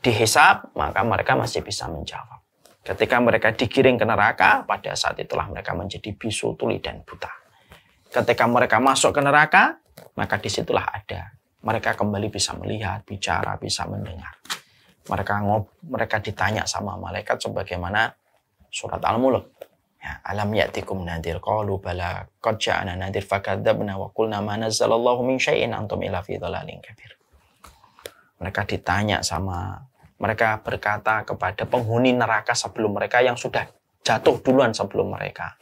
dihisap, maka mereka masih bisa menjawab. Ketika mereka digiring ke neraka, pada saat itulah mereka menjadi bisu, tuli, dan buta. Ketika mereka masuk ke neraka, maka disitulah ada. Mereka kembali bisa melihat, bicara, bisa mendengar. Mereka ngob, mereka ditanya sama malaikat sebagaimana surat Al-Mulk Ya, alam ya'tikum nadir qalu bala qad ja'ana nadir fakadzabna wa qulna ma nazzalallahu min syai'in antum ila fi dhalalin kabir. Mereka ditanya sama mereka berkata kepada penghuni neraka sebelum mereka yang sudah jatuh duluan sebelum mereka.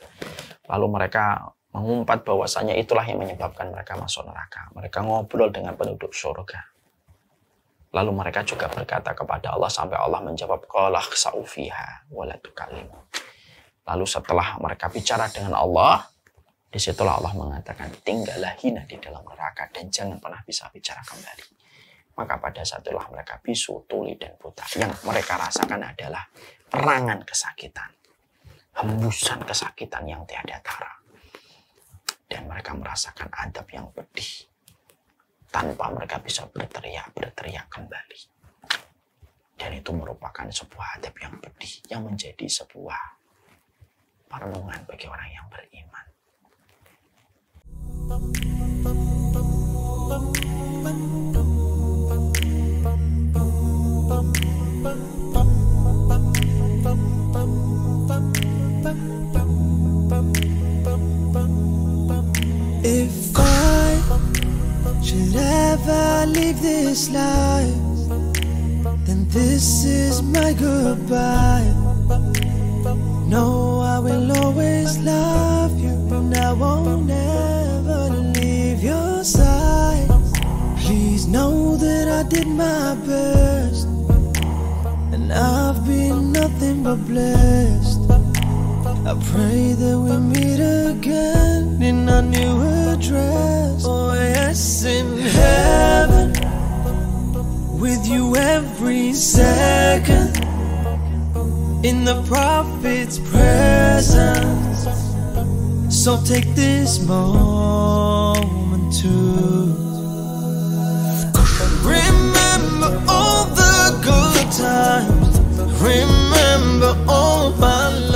Lalu mereka mengumpat bahwasanya itulah yang menyebabkan mereka masuk neraka. Mereka ngobrol dengan penduduk surga. Lalu mereka juga berkata kepada Allah sampai Allah menjawab, Qalah sa'ufiha walatukallimu. Lalu setelah mereka bicara dengan Allah, disitulah Allah mengatakan tinggallah hina di dalam neraka dan jangan pernah bisa bicara kembali. Maka pada saat itulah mereka bisu, tuli, dan buta. Yang mereka rasakan adalah perangan kesakitan. Hembusan kesakitan yang tiada tara. Dan mereka merasakan adab yang pedih. Tanpa mereka bisa berteriak-berteriak kembali. Dan itu merupakan sebuah adab yang pedih yang menjadi sebuah Perenungan bagi orang yang beriman. If I should ever leave this life, then this is my goodbye know I will always love you, and I won't ever leave your side. Please know that I did my best, and I've been nothing but blessed. I pray that we meet again in a new address. Oh, yes, in heaven, with you every second in the prophet's presence. So take this moment to remember all the good times, remember all my life.